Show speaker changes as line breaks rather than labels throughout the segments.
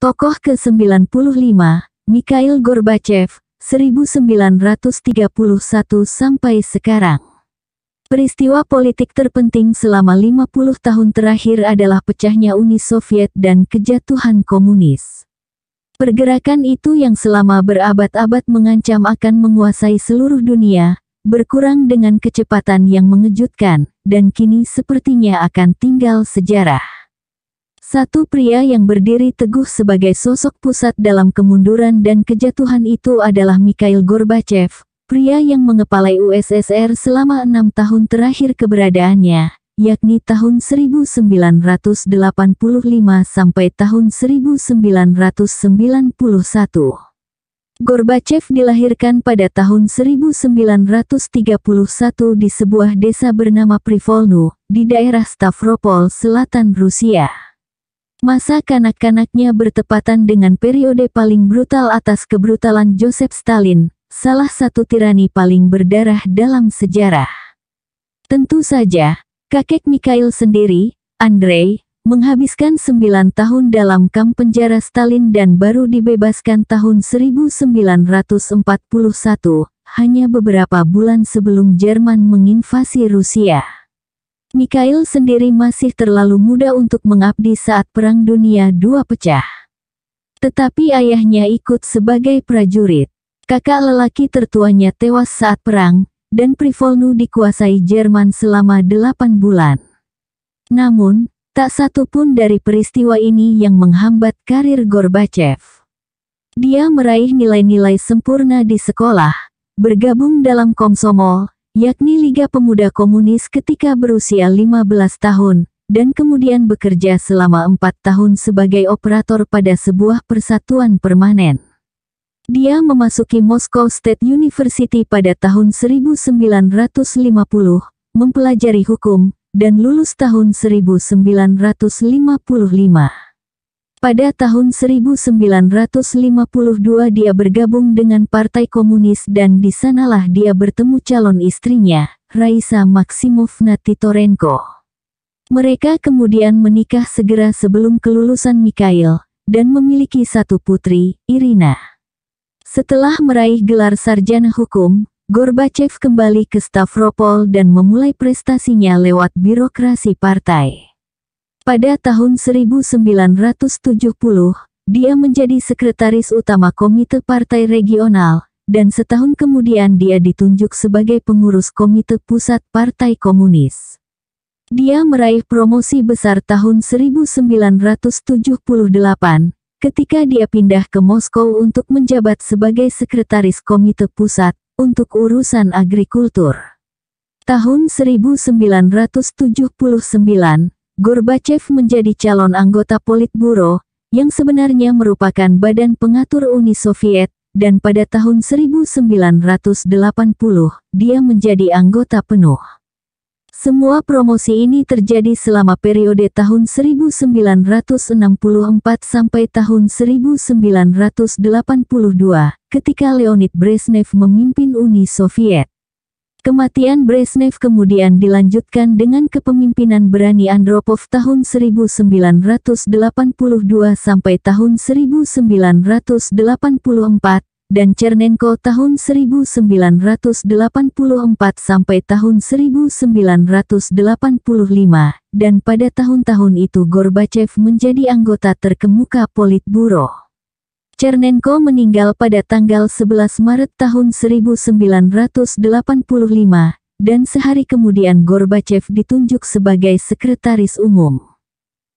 Tokoh ke-95, Mikhail Gorbachev, 1931 sampai sekarang. Peristiwa politik terpenting selama 50 tahun terakhir adalah pecahnya Uni Soviet dan kejatuhan komunis. Pergerakan itu yang selama berabad-abad mengancam akan menguasai seluruh dunia, berkurang dengan kecepatan yang mengejutkan, dan kini sepertinya akan tinggal sejarah. Satu pria yang berdiri teguh sebagai sosok pusat dalam kemunduran dan kejatuhan itu adalah Mikhail Gorbachev, pria yang mengepalai USSR selama enam tahun terakhir keberadaannya, yakni tahun 1985 sampai tahun 1991. Gorbachev dilahirkan pada tahun 1931 di sebuah desa bernama Privolnu, di daerah Stavropol, selatan Rusia. Masa kanak-kanaknya bertepatan dengan periode paling brutal atas kebrutalan Joseph Stalin, salah satu tirani paling berdarah dalam sejarah. Tentu saja, kakek Mikhail sendiri, Andrei, menghabiskan sembilan tahun dalam kam penjara Stalin dan baru dibebaskan tahun 1941, hanya beberapa bulan sebelum Jerman menginvasi Rusia. Mikhail sendiri masih terlalu muda untuk mengabdi saat Perang Dunia II pecah. Tetapi ayahnya ikut sebagai prajurit. Kakak lelaki tertuanya tewas saat perang, dan Privolnu dikuasai Jerman selama delapan bulan. Namun, tak satu pun dari peristiwa ini yang menghambat karir Gorbachev. Dia meraih nilai-nilai sempurna di sekolah, bergabung dalam komsomol, yakni Liga Pemuda Komunis ketika berusia 15 tahun, dan kemudian bekerja selama empat tahun sebagai operator pada sebuah persatuan permanen. Dia memasuki Moscow State University pada tahun 1950, mempelajari hukum, dan lulus tahun 1955. Pada tahun 1952 dia bergabung dengan Partai Komunis dan di sanalah dia bertemu calon istrinya, Raisa Maksimovna Titorenko. Mereka kemudian menikah segera sebelum kelulusan Mikhail, dan memiliki satu putri, Irina. Setelah meraih gelar sarjana hukum, Gorbachev kembali ke Stavropol dan memulai prestasinya lewat birokrasi partai. Pada tahun 1970, dia menjadi sekretaris utama Komite Partai Regional, dan setahun kemudian dia ditunjuk sebagai pengurus Komite Pusat Partai Komunis. Dia meraih promosi besar tahun 1978, ketika dia pindah ke Moskow untuk menjabat sebagai sekretaris Komite Pusat untuk urusan agrikultur. Tahun 1979, Gorbachev menjadi calon anggota Politburo, yang sebenarnya merupakan badan pengatur Uni Soviet, dan pada tahun 1980, dia menjadi anggota penuh. Semua promosi ini terjadi selama periode tahun 1964 sampai tahun 1982, ketika Leonid Brezhnev memimpin Uni Soviet. Kematian Brezhnev kemudian dilanjutkan dengan kepemimpinan berani Andropov tahun 1982 sampai tahun 1984 dan Chernenko tahun 1984 sampai tahun 1985 dan pada tahun-tahun itu Gorbachev menjadi anggota terkemuka Politburo. Chernenko meninggal pada tanggal 11 Maret tahun 1985, dan sehari kemudian Gorbachev ditunjuk sebagai sekretaris umum.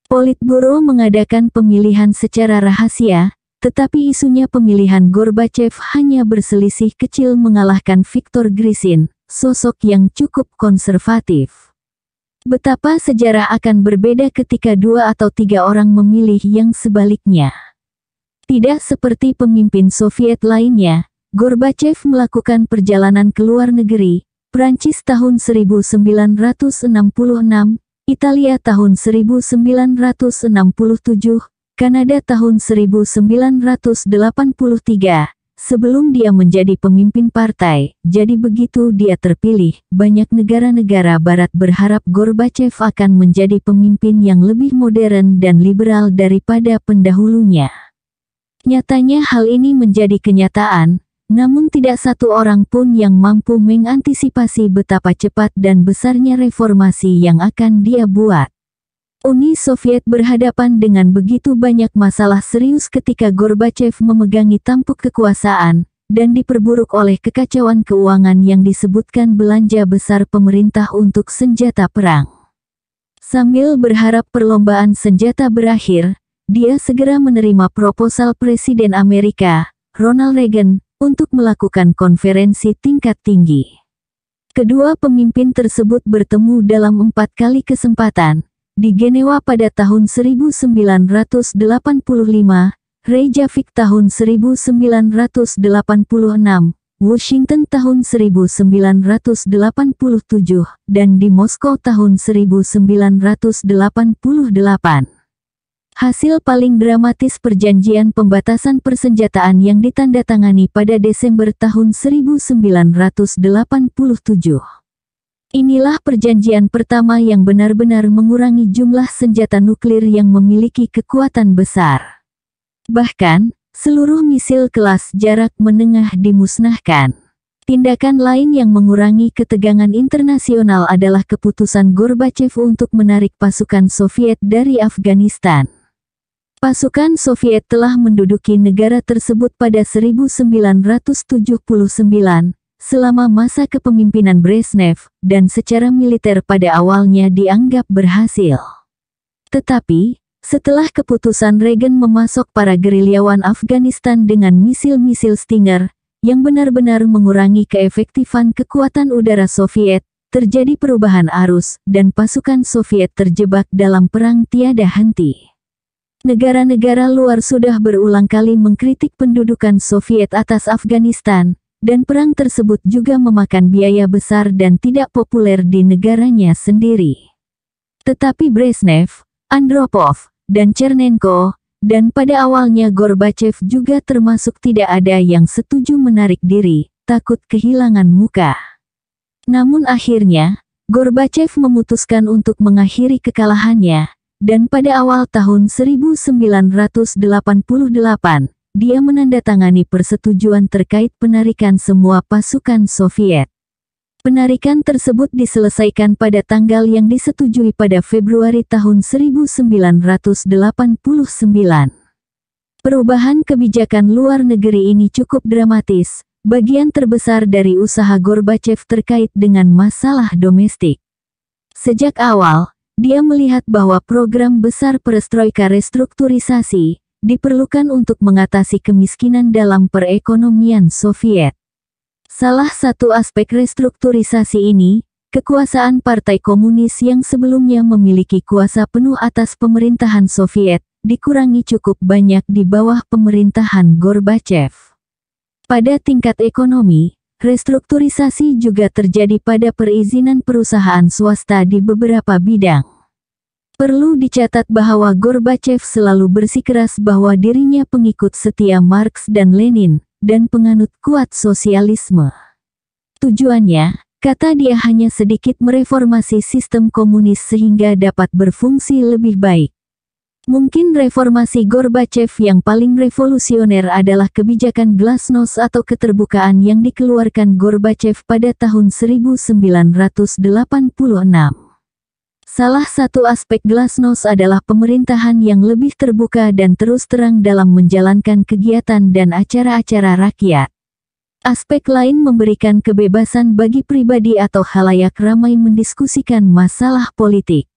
Politburo mengadakan pemilihan secara rahasia, tetapi isunya pemilihan Gorbachev hanya berselisih kecil mengalahkan Viktor Grisin, sosok yang cukup konservatif. Betapa sejarah akan berbeda ketika dua atau tiga orang memilih yang sebaliknya. Tidak seperti pemimpin Soviet lainnya, Gorbachev melakukan perjalanan ke luar negeri, Prancis tahun 1966, Italia tahun 1967, Kanada tahun 1983, sebelum dia menjadi pemimpin partai, jadi begitu dia terpilih, banyak negara-negara barat berharap Gorbachev akan menjadi pemimpin yang lebih modern dan liberal daripada pendahulunya. Nyatanya hal ini menjadi kenyataan, namun tidak satu orang pun yang mampu mengantisipasi betapa cepat dan besarnya reformasi yang akan dia buat. Uni Soviet berhadapan dengan begitu banyak masalah serius ketika Gorbachev memegangi tampuk kekuasaan, dan diperburuk oleh kekacauan keuangan yang disebutkan belanja besar pemerintah untuk senjata perang. Sambil berharap perlombaan senjata berakhir, dia segera menerima proposal Presiden Amerika, Ronald Reagan, untuk melakukan konferensi tingkat tinggi. Kedua pemimpin tersebut bertemu dalam empat kali kesempatan, di Genewa pada tahun 1985, Reykjavik tahun 1986, Washington tahun 1987, dan di Moskow tahun 1988. Hasil paling dramatis perjanjian pembatasan persenjataan yang ditandatangani pada Desember tahun 1987. Inilah perjanjian pertama yang benar-benar mengurangi jumlah senjata nuklir yang memiliki kekuatan besar. Bahkan, seluruh misil kelas jarak menengah dimusnahkan. Tindakan lain yang mengurangi ketegangan internasional adalah keputusan Gorbachev untuk menarik pasukan Soviet dari Afghanistan. Pasukan Soviet telah menduduki negara tersebut pada 1979, selama masa kepemimpinan Brezhnev, dan secara militer pada awalnya dianggap berhasil. Tetapi, setelah keputusan Reagan memasok para gerilyawan Afghanistan dengan misil-misil Stinger, yang benar-benar mengurangi keefektifan kekuatan udara Soviet, terjadi perubahan arus, dan pasukan Soviet terjebak dalam perang tiada henti. Negara-negara luar sudah berulang kali mengkritik pendudukan Soviet atas Afghanistan, dan perang tersebut juga memakan biaya besar dan tidak populer di negaranya sendiri. Tetapi Brezhnev, Andropov, dan Chernenko, dan pada awalnya Gorbachev juga termasuk tidak ada yang setuju menarik diri, takut kehilangan muka. Namun akhirnya, Gorbachev memutuskan untuk mengakhiri kekalahannya, dan pada awal tahun 1988, dia menandatangani persetujuan terkait penarikan semua pasukan Soviet. Penarikan tersebut diselesaikan pada tanggal yang disetujui pada Februari tahun 1989. Perubahan kebijakan luar negeri ini cukup dramatis, bagian terbesar dari usaha Gorbachev terkait dengan masalah domestik. Sejak awal, dia melihat bahwa program besar perestroika restrukturisasi diperlukan untuk mengatasi kemiskinan dalam perekonomian Soviet. Salah satu aspek restrukturisasi ini, kekuasaan Partai Komunis yang sebelumnya memiliki kuasa penuh atas pemerintahan Soviet, dikurangi cukup banyak di bawah pemerintahan Gorbachev. Pada tingkat ekonomi, Restrukturisasi juga terjadi pada perizinan perusahaan swasta di beberapa bidang. Perlu dicatat bahwa Gorbachev selalu bersikeras bahwa dirinya pengikut setia Marx dan Lenin, dan penganut kuat sosialisme. Tujuannya, kata dia hanya sedikit mereformasi sistem komunis sehingga dapat berfungsi lebih baik. Mungkin reformasi Gorbachev yang paling revolusioner adalah kebijakan glasnost atau keterbukaan yang dikeluarkan Gorbachev pada tahun 1986. Salah satu aspek glasnost adalah pemerintahan yang lebih terbuka dan terus terang dalam menjalankan kegiatan dan acara-acara rakyat. Aspek lain memberikan kebebasan bagi pribadi atau halayak ramai mendiskusikan masalah politik.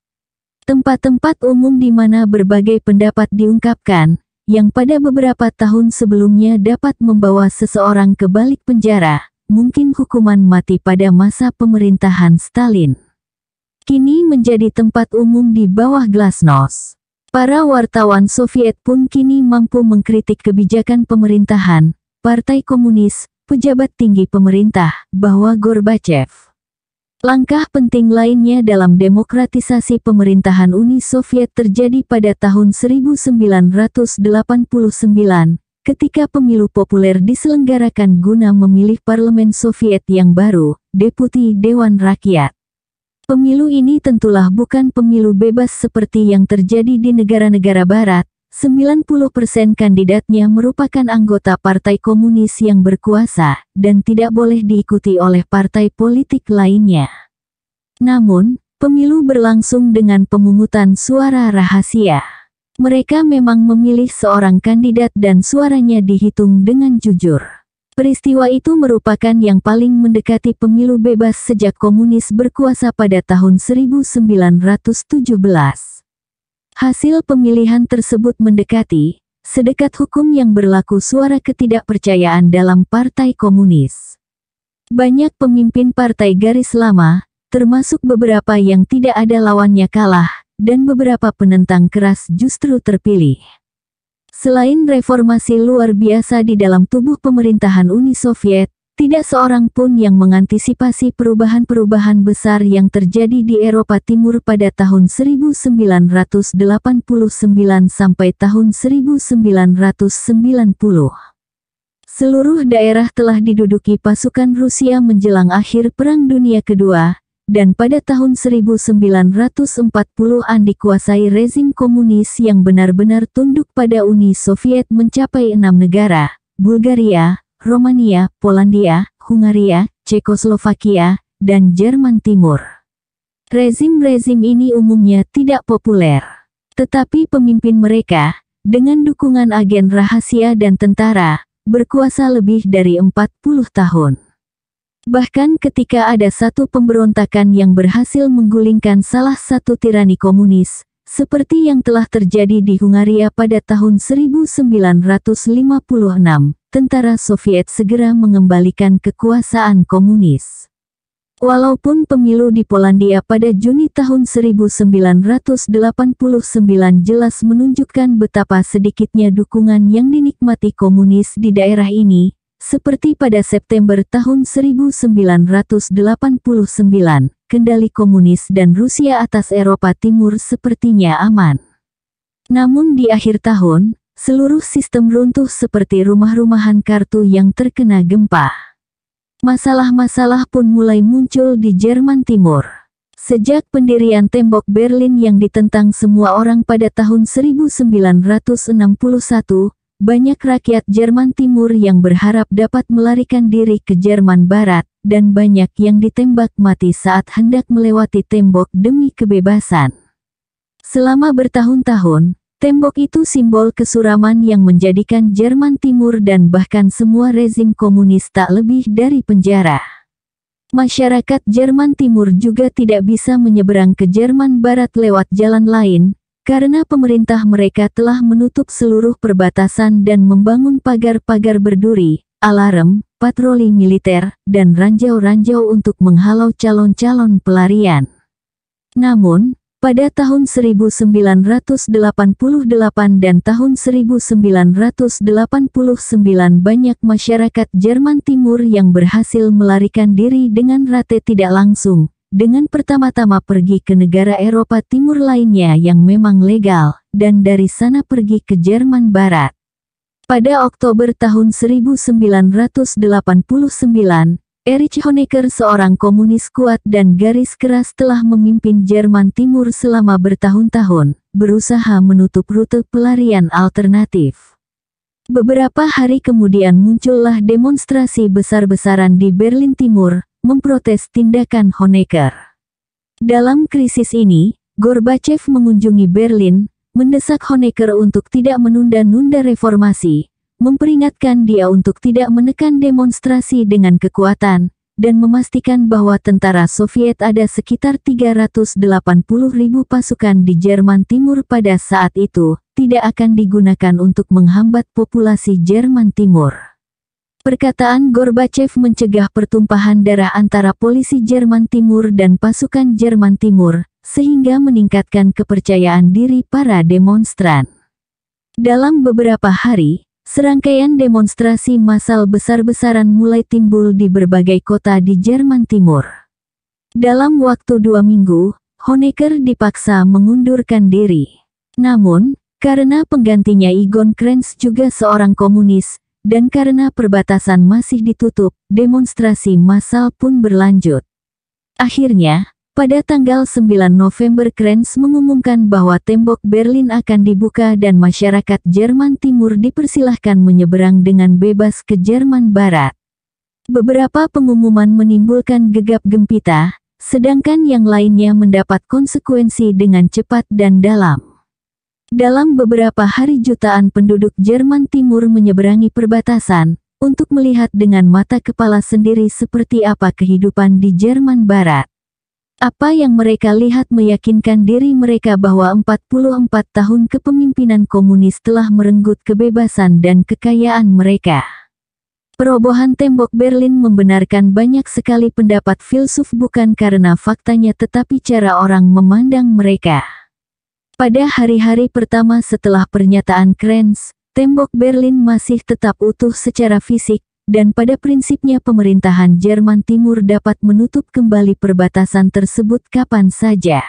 Tempat-tempat umum di mana berbagai pendapat diungkapkan, yang pada beberapa tahun sebelumnya dapat membawa seseorang ke balik penjara, mungkin hukuman mati pada masa pemerintahan Stalin. Kini menjadi tempat umum di bawah glasnost. Para wartawan Soviet pun kini mampu mengkritik kebijakan pemerintahan, Partai Komunis, pejabat tinggi pemerintah, bahwa Gorbachev Langkah penting lainnya dalam demokratisasi pemerintahan Uni Soviet terjadi pada tahun 1989, ketika pemilu populer diselenggarakan guna memilih parlemen Soviet yang baru, Deputi Dewan Rakyat. Pemilu ini tentulah bukan pemilu bebas seperti yang terjadi di negara-negara barat, 90% kandidatnya merupakan anggota partai komunis yang berkuasa dan tidak boleh diikuti oleh partai politik lainnya. Namun, pemilu berlangsung dengan pemungutan suara rahasia. Mereka memang memilih seorang kandidat dan suaranya dihitung dengan jujur. Peristiwa itu merupakan yang paling mendekati pemilu bebas sejak komunis berkuasa pada tahun 1917. Hasil pemilihan tersebut mendekati sedekat hukum yang berlaku suara ketidakpercayaan dalam Partai Komunis. Banyak pemimpin partai garis lama, termasuk beberapa yang tidak ada lawannya kalah, dan beberapa penentang keras justru terpilih. Selain reformasi luar biasa di dalam tubuh pemerintahan Uni Soviet, tidak seorang pun yang mengantisipasi perubahan-perubahan besar yang terjadi di Eropa Timur pada tahun 1989 sampai tahun 1990. Seluruh daerah telah diduduki pasukan Rusia menjelang akhir Perang Dunia Kedua, dan pada tahun 1940 an dikuasai rezim komunis yang benar-benar tunduk pada Uni Soviet mencapai enam negara, Bulgaria, Romania, Polandia, Hungaria, Cekoslovakia, dan Jerman Timur. Rezim-rezim ini umumnya tidak populer. Tetapi pemimpin mereka, dengan dukungan agen rahasia dan tentara, berkuasa lebih dari 40 tahun. Bahkan ketika ada satu pemberontakan yang berhasil menggulingkan salah satu tirani komunis, seperti yang telah terjadi di Hungaria pada tahun 1956, tentara Soviet segera mengembalikan kekuasaan komunis. Walaupun pemilu di Polandia pada Juni tahun 1989 jelas menunjukkan betapa sedikitnya dukungan yang dinikmati komunis di daerah ini, seperti pada September tahun 1989, kendali komunis dan Rusia atas Eropa Timur sepertinya aman. Namun di akhir tahun, Seluruh sistem runtuh seperti rumah-rumahan kartu yang terkena gempa. Masalah-masalah pun mulai muncul di Jerman Timur. Sejak pendirian tembok Berlin yang ditentang semua orang pada tahun 1961, banyak rakyat Jerman Timur yang berharap dapat melarikan diri ke Jerman Barat, dan banyak yang ditembak mati saat hendak melewati tembok demi kebebasan. Selama bertahun-tahun, Tembok itu simbol kesuraman yang menjadikan Jerman Timur dan bahkan semua rezim komunis tak lebih dari penjara. Masyarakat Jerman Timur juga tidak bisa menyeberang ke Jerman Barat lewat jalan lain, karena pemerintah mereka telah menutup seluruh perbatasan dan membangun pagar-pagar berduri, alarm, patroli militer, dan ranjau-ranjau untuk menghalau calon-calon pelarian. Namun, pada tahun 1988 dan tahun 1989 banyak masyarakat Jerman Timur yang berhasil melarikan diri dengan rate tidak langsung, dengan pertama-tama pergi ke negara Eropa Timur lainnya yang memang legal, dan dari sana pergi ke Jerman Barat. Pada Oktober tahun 1989, Erich Honecker seorang komunis kuat dan garis keras telah memimpin Jerman Timur selama bertahun-tahun, berusaha menutup rute pelarian alternatif. Beberapa hari kemudian muncullah demonstrasi besar-besaran di Berlin Timur, memprotes tindakan Honecker. Dalam krisis ini, Gorbachev mengunjungi Berlin, mendesak Honecker untuk tidak menunda-nunda reformasi, memperingatkan dia untuk tidak menekan demonstrasi dengan kekuatan, dan memastikan bahwa tentara Soviet ada sekitar 380 ribu pasukan di Jerman Timur pada saat itu, tidak akan digunakan untuk menghambat populasi Jerman Timur. Perkataan Gorbachev mencegah pertumpahan darah antara polisi Jerman Timur dan pasukan Jerman Timur, sehingga meningkatkan kepercayaan diri para demonstran. Dalam beberapa hari, Serangkaian demonstrasi massal besar-besaran mulai timbul di berbagai kota di Jerman Timur. Dalam waktu dua minggu, Honecker dipaksa mengundurkan diri. Namun, karena penggantinya Igon Krenz juga seorang komunis, dan karena perbatasan masih ditutup, demonstrasi massal pun berlanjut. Akhirnya, pada tanggal 9 November Krenz mengumumkan bahwa tembok Berlin akan dibuka dan masyarakat Jerman Timur dipersilahkan menyeberang dengan bebas ke Jerman Barat. Beberapa pengumuman menimbulkan gegap gempita, sedangkan yang lainnya mendapat konsekuensi dengan cepat dan dalam. Dalam beberapa hari jutaan penduduk Jerman Timur menyeberangi perbatasan, untuk melihat dengan mata kepala sendiri seperti apa kehidupan di Jerman Barat. Apa yang mereka lihat meyakinkan diri mereka bahwa 44 tahun kepemimpinan komunis telah merenggut kebebasan dan kekayaan mereka. Perobohan tembok Berlin membenarkan banyak sekali pendapat filsuf bukan karena faktanya tetapi cara orang memandang mereka. Pada hari-hari pertama setelah pernyataan Krenz, tembok Berlin masih tetap utuh secara fisik, dan pada prinsipnya pemerintahan Jerman Timur dapat menutup kembali perbatasan tersebut kapan saja.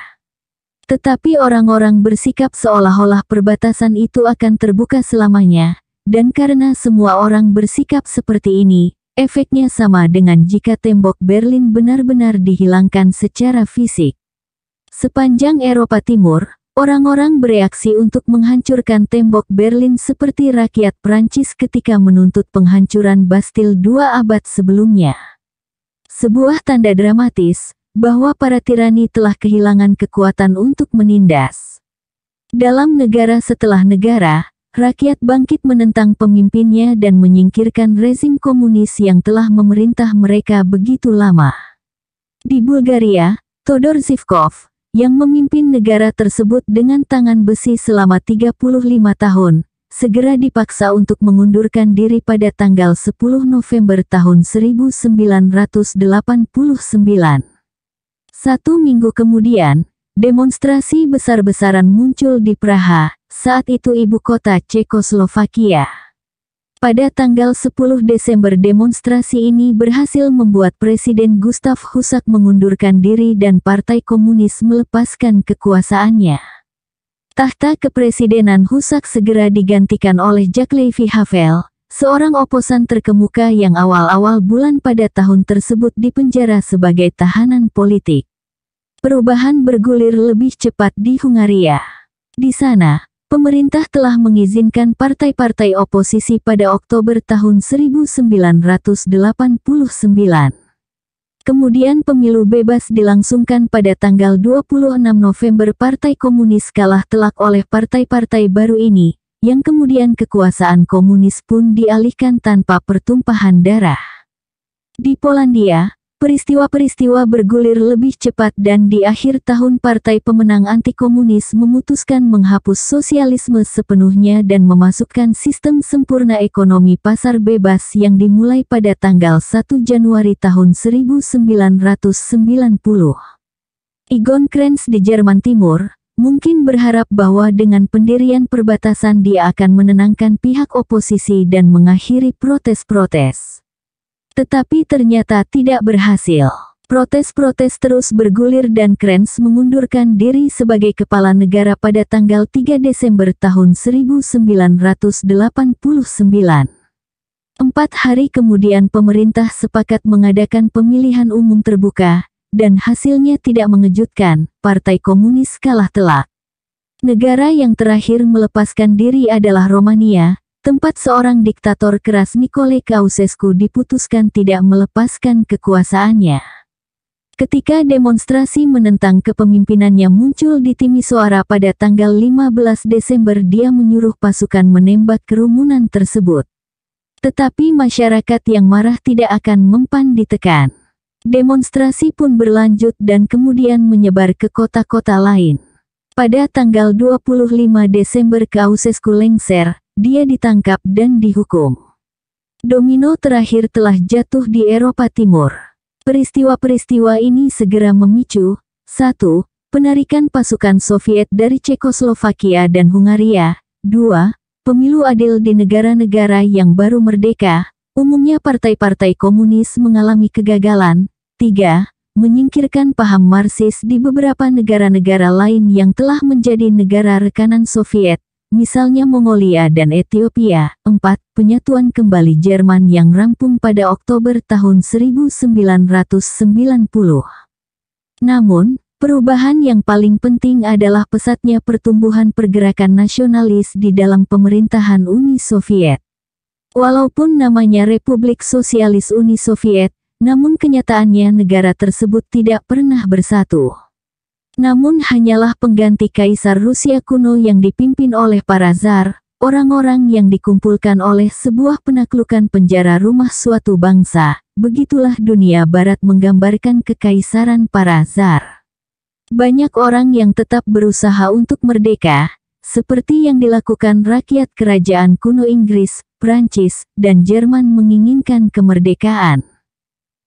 Tetapi orang-orang bersikap seolah-olah perbatasan itu akan terbuka selamanya, dan karena semua orang bersikap seperti ini, efeknya sama dengan jika tembok Berlin benar-benar dihilangkan secara fisik. Sepanjang Eropa Timur, Orang-orang bereaksi untuk menghancurkan tembok Berlin seperti rakyat Prancis ketika menuntut penghancuran Bastil dua abad sebelumnya. Sebuah tanda dramatis bahwa para tirani telah kehilangan kekuatan untuk menindas. Dalam negara setelah negara, rakyat bangkit menentang pemimpinnya dan menyingkirkan rezim komunis yang telah memerintah mereka begitu lama. Di Bulgaria, Todor Zivkov, yang memimpin negara tersebut dengan tangan besi selama 35 tahun, segera dipaksa untuk mengundurkan diri pada tanggal 10 November tahun 1989. Satu minggu kemudian, demonstrasi besar-besaran muncul di Praha, saat itu ibu kota Cekoslovakia. Pada tanggal 10 Desember demonstrasi ini berhasil membuat Presiden Gustav Husak mengundurkan diri dan Partai Komunis melepaskan kekuasaannya. Tahta kepresidenan Husak segera digantikan oleh Jack Levy Havel, seorang oposan terkemuka yang awal-awal bulan pada tahun tersebut dipenjara sebagai tahanan politik. Perubahan bergulir lebih cepat di Hungaria. Di sana, pemerintah telah mengizinkan partai-partai oposisi pada Oktober tahun 1989. Kemudian pemilu bebas dilangsungkan pada tanggal 26 November Partai Komunis kalah telak oleh partai-partai baru ini, yang kemudian kekuasaan komunis pun dialihkan tanpa pertumpahan darah. Di Polandia, Peristiwa-peristiwa bergulir lebih cepat dan di akhir tahun Partai Pemenang Antikomunis memutuskan menghapus sosialisme sepenuhnya dan memasukkan sistem sempurna ekonomi pasar bebas yang dimulai pada tanggal 1 Januari tahun 1990. Igon Krenz di Jerman Timur, mungkin berharap bahwa dengan pendirian perbatasan dia akan menenangkan pihak oposisi dan mengakhiri protes-protes. Tetapi ternyata tidak berhasil. Protes-protes terus bergulir dan Krenz mengundurkan diri sebagai kepala negara pada tanggal 3 Desember tahun 1989. Empat hari kemudian pemerintah sepakat mengadakan pemilihan umum terbuka, dan hasilnya tidak mengejutkan, Partai Komunis kalah telak. Negara yang terakhir melepaskan diri adalah Romania, tempat seorang diktator keras Nicole Ceausescu diputuskan tidak melepaskan kekuasaannya. Ketika demonstrasi menentang kepemimpinannya muncul di Timisoara pada tanggal 15 Desember dia menyuruh pasukan menembak kerumunan tersebut. Tetapi masyarakat yang marah tidak akan mempan ditekan. Demonstrasi pun berlanjut dan kemudian menyebar ke kota-kota lain. Pada tanggal 25 Desember Kausesku lengser, dia ditangkap dan dihukum. Domino terakhir telah jatuh di Eropa Timur. Peristiwa-peristiwa ini segera memicu, satu, Penarikan pasukan Soviet dari Cekoslovakia dan Hungaria. 2. Pemilu adil di negara-negara yang baru merdeka. Umumnya partai-partai komunis mengalami kegagalan. 3. Menyingkirkan paham Marxis di beberapa negara-negara lain yang telah menjadi negara rekanan Soviet misalnya Mongolia dan Ethiopia. 4. Penyatuan kembali Jerman yang rampung pada Oktober tahun 1990. Namun, perubahan yang paling penting adalah pesatnya pertumbuhan pergerakan nasionalis di dalam pemerintahan Uni Soviet. Walaupun namanya Republik Sosialis Uni Soviet, namun kenyataannya negara tersebut tidak pernah bersatu. Namun hanyalah pengganti kaisar Rusia kuno yang dipimpin oleh para zar, orang-orang yang dikumpulkan oleh sebuah penaklukan penjara rumah suatu bangsa. Begitulah dunia barat menggambarkan kekaisaran para zar. Banyak orang yang tetap berusaha untuk merdeka, seperti yang dilakukan rakyat kerajaan kuno Inggris, Prancis, dan Jerman menginginkan kemerdekaan.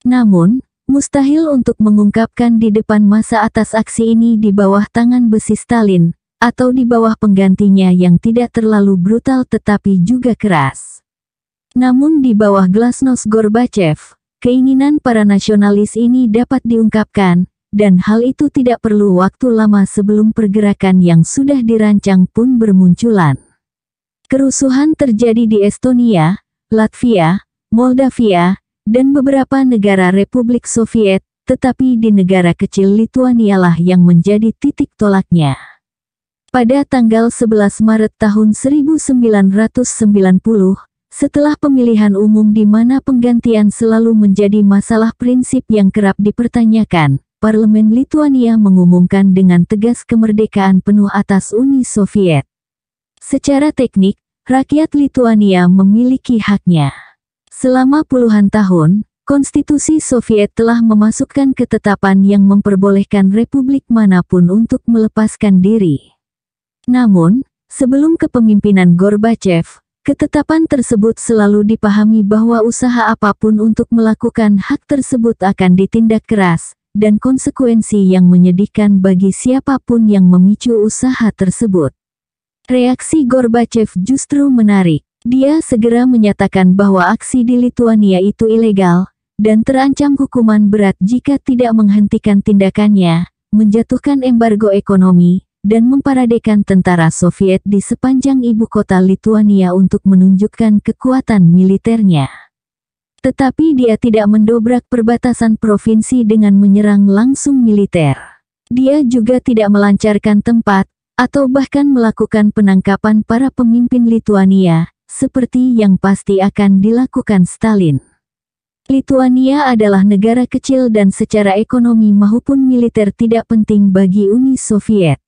Namun, Mustahil untuk mengungkapkan di depan masa atas aksi ini di bawah tangan besi Stalin, atau di bawah penggantinya yang tidak terlalu brutal tetapi juga keras. Namun di bawah glasnost Gorbachev, keinginan para nasionalis ini dapat diungkapkan, dan hal itu tidak perlu waktu lama sebelum pergerakan yang sudah dirancang pun bermunculan. Kerusuhan terjadi di Estonia, Latvia, Moldavia, dan beberapa negara Republik Soviet, tetapi di negara kecil Lituanialah yang menjadi titik tolaknya. Pada tanggal 11 Maret tahun 1990, setelah pemilihan umum di mana penggantian selalu menjadi masalah prinsip yang kerap dipertanyakan, Parlemen Lituania mengumumkan dengan tegas kemerdekaan penuh atas Uni Soviet. Secara teknik, rakyat Lituania memiliki haknya. Selama puluhan tahun, Konstitusi Soviet telah memasukkan ketetapan yang memperbolehkan republik manapun untuk melepaskan diri. Namun, sebelum kepemimpinan Gorbachev, ketetapan tersebut selalu dipahami bahwa usaha apapun untuk melakukan hak tersebut akan ditindak keras, dan konsekuensi yang menyedihkan bagi siapapun yang memicu usaha tersebut. Reaksi Gorbachev justru menarik. Dia segera menyatakan bahwa aksi di Lituania itu ilegal, dan terancam hukuman berat jika tidak menghentikan tindakannya, menjatuhkan embargo ekonomi, dan memparadekan tentara Soviet di sepanjang ibu kota Lituania untuk menunjukkan kekuatan militernya. Tetapi dia tidak mendobrak perbatasan provinsi dengan menyerang langsung militer. Dia juga tidak melancarkan tempat, atau bahkan melakukan penangkapan para pemimpin Lituania, seperti yang pasti akan dilakukan Stalin. Lituania adalah negara kecil dan secara ekonomi maupun militer tidak penting bagi Uni Soviet.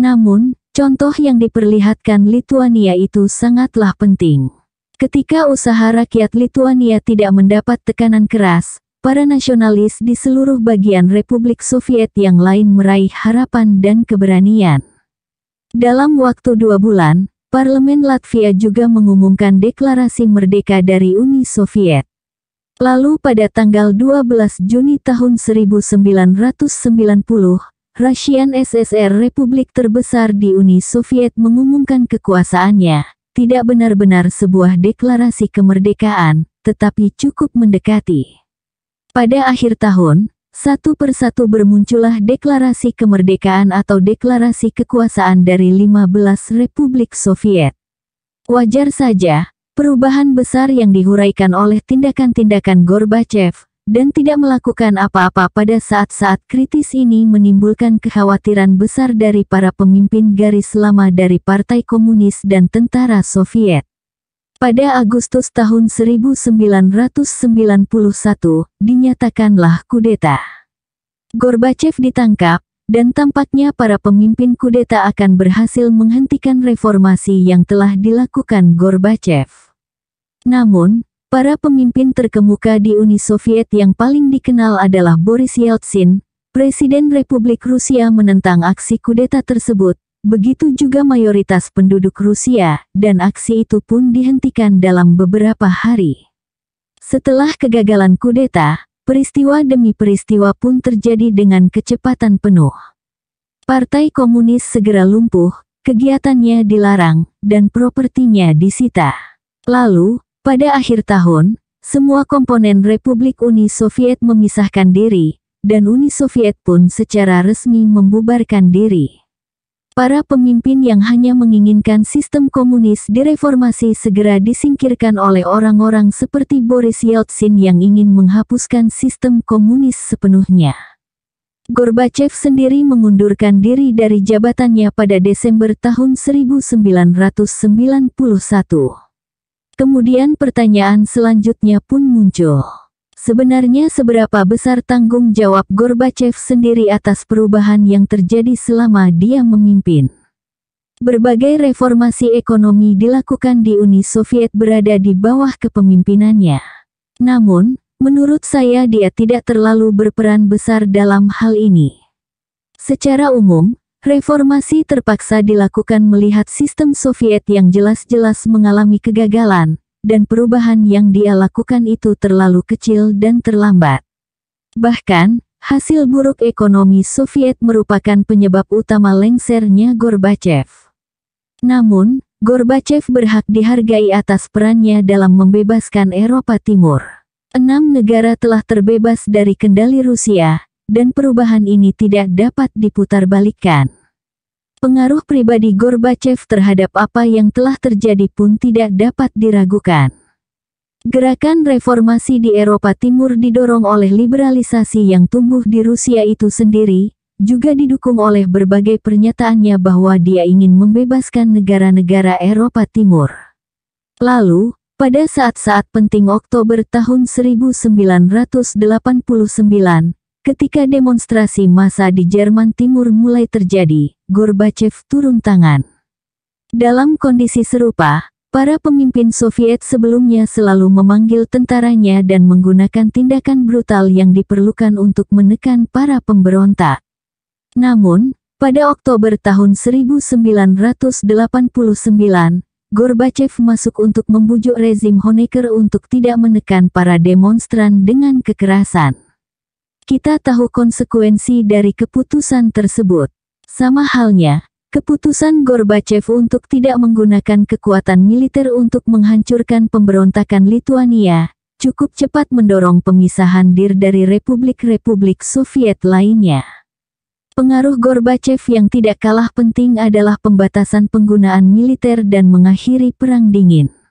Namun, contoh yang diperlihatkan Lituania itu sangatlah penting. Ketika usaha rakyat Lituania tidak mendapat tekanan keras, para nasionalis di seluruh bagian Republik Soviet yang lain meraih harapan dan keberanian. Dalam waktu dua bulan, Parlemen Latvia juga mengumumkan deklarasi merdeka dari Uni Soviet. Lalu pada tanggal 12 Juni tahun 1990, Russian SSR Republik terbesar di Uni Soviet mengumumkan kekuasaannya. Tidak benar-benar sebuah deklarasi kemerdekaan, tetapi cukup mendekati. Pada akhir tahun, satu persatu bermunculah deklarasi kemerdekaan atau deklarasi kekuasaan dari 15 Republik Soviet. Wajar saja, perubahan besar yang dihuraikan oleh tindakan-tindakan Gorbachev dan tidak melakukan apa-apa pada saat-saat kritis ini menimbulkan kekhawatiran besar dari para pemimpin garis lama dari Partai Komunis dan Tentara Soviet. Pada Agustus tahun 1991, dinyatakanlah kudeta. Gorbachev ditangkap, dan tampaknya para pemimpin kudeta akan berhasil menghentikan reformasi yang telah dilakukan Gorbachev. Namun, para pemimpin terkemuka di Uni Soviet yang paling dikenal adalah Boris Yeltsin, Presiden Republik Rusia menentang aksi kudeta tersebut, Begitu juga mayoritas penduduk Rusia, dan aksi itu pun dihentikan dalam beberapa hari. Setelah kegagalan kudeta, peristiwa demi peristiwa pun terjadi dengan kecepatan penuh. Partai Komunis segera lumpuh, kegiatannya dilarang, dan propertinya disita. Lalu, pada akhir tahun, semua komponen Republik Uni Soviet memisahkan diri, dan Uni Soviet pun secara resmi membubarkan diri. Para pemimpin yang hanya menginginkan sistem komunis direformasi segera disingkirkan oleh orang-orang seperti Boris Yeltsin yang ingin menghapuskan sistem komunis sepenuhnya. Gorbachev sendiri mengundurkan diri dari jabatannya pada Desember tahun 1991. Kemudian pertanyaan selanjutnya pun muncul. Sebenarnya seberapa besar tanggung jawab Gorbachev sendiri atas perubahan yang terjadi selama dia memimpin? Berbagai reformasi ekonomi dilakukan di Uni Soviet berada di bawah kepemimpinannya. Namun, menurut saya dia tidak terlalu berperan besar dalam hal ini. Secara umum, reformasi terpaksa dilakukan melihat sistem Soviet yang jelas-jelas mengalami kegagalan, dan perubahan yang dia lakukan itu terlalu kecil dan terlambat. Bahkan, hasil buruk ekonomi Soviet merupakan penyebab utama lengsernya Gorbachev. Namun, Gorbachev berhak dihargai atas perannya dalam membebaskan Eropa Timur. Enam negara telah terbebas dari kendali Rusia, dan perubahan ini tidak dapat diputarbalikkan. Pengaruh pribadi Gorbachev terhadap apa yang telah terjadi pun tidak dapat diragukan. Gerakan reformasi di Eropa Timur didorong oleh liberalisasi yang tumbuh di Rusia itu sendiri, juga didukung oleh berbagai pernyataannya bahwa dia ingin membebaskan negara-negara Eropa Timur. Lalu, pada saat-saat penting Oktober tahun 1989, Ketika demonstrasi massa di Jerman Timur mulai terjadi, Gorbachev turun tangan. Dalam kondisi serupa, para pemimpin Soviet sebelumnya selalu memanggil tentaranya dan menggunakan tindakan brutal yang diperlukan untuk menekan para pemberontak. Namun, pada Oktober tahun 1989, Gorbachev masuk untuk membujuk rezim Honecker untuk tidak menekan para demonstran dengan kekerasan. Kita tahu konsekuensi dari keputusan tersebut. Sama halnya, keputusan Gorbachev untuk tidak menggunakan kekuatan militer untuk menghancurkan pemberontakan Lithuania cukup cepat mendorong pemisahan DIR dari republik-republik Soviet lainnya. Pengaruh Gorbachev yang tidak kalah penting adalah pembatasan penggunaan militer dan mengakhiri Perang Dingin.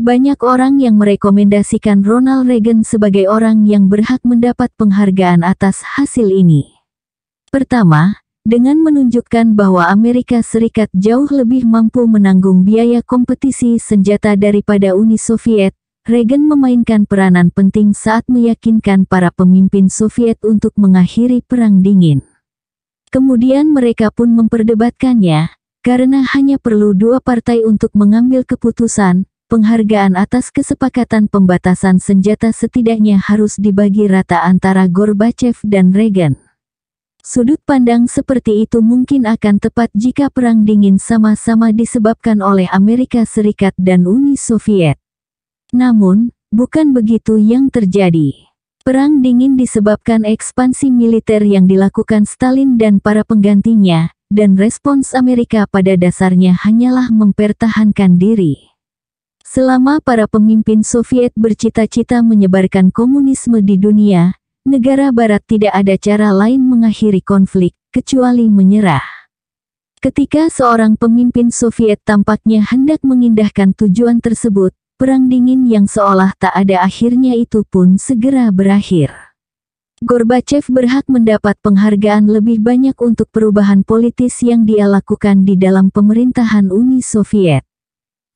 Banyak orang yang merekomendasikan Ronald Reagan sebagai orang yang berhak mendapat penghargaan atas hasil ini. Pertama, dengan menunjukkan bahwa Amerika Serikat jauh lebih mampu menanggung biaya kompetisi senjata daripada Uni Soviet, Reagan memainkan peranan penting saat meyakinkan para pemimpin Soviet untuk mengakhiri Perang Dingin. Kemudian mereka pun memperdebatkannya, karena hanya perlu dua partai untuk mengambil keputusan, penghargaan atas kesepakatan pembatasan senjata setidaknya harus dibagi rata antara Gorbachev dan Reagan. Sudut pandang seperti itu mungkin akan tepat jika Perang Dingin sama-sama disebabkan oleh Amerika Serikat dan Uni Soviet. Namun, bukan begitu yang terjadi. Perang dingin disebabkan ekspansi militer yang dilakukan Stalin dan para penggantinya, dan respons Amerika pada dasarnya hanyalah mempertahankan diri. Selama para pemimpin Soviet bercita-cita menyebarkan komunisme di dunia, negara barat tidak ada cara lain mengakhiri konflik, kecuali menyerah. Ketika seorang pemimpin Soviet tampaknya hendak mengindahkan tujuan tersebut, perang dingin yang seolah tak ada akhirnya itu pun segera berakhir. Gorbachev berhak mendapat penghargaan lebih banyak untuk perubahan politis yang dia lakukan di dalam pemerintahan Uni Soviet.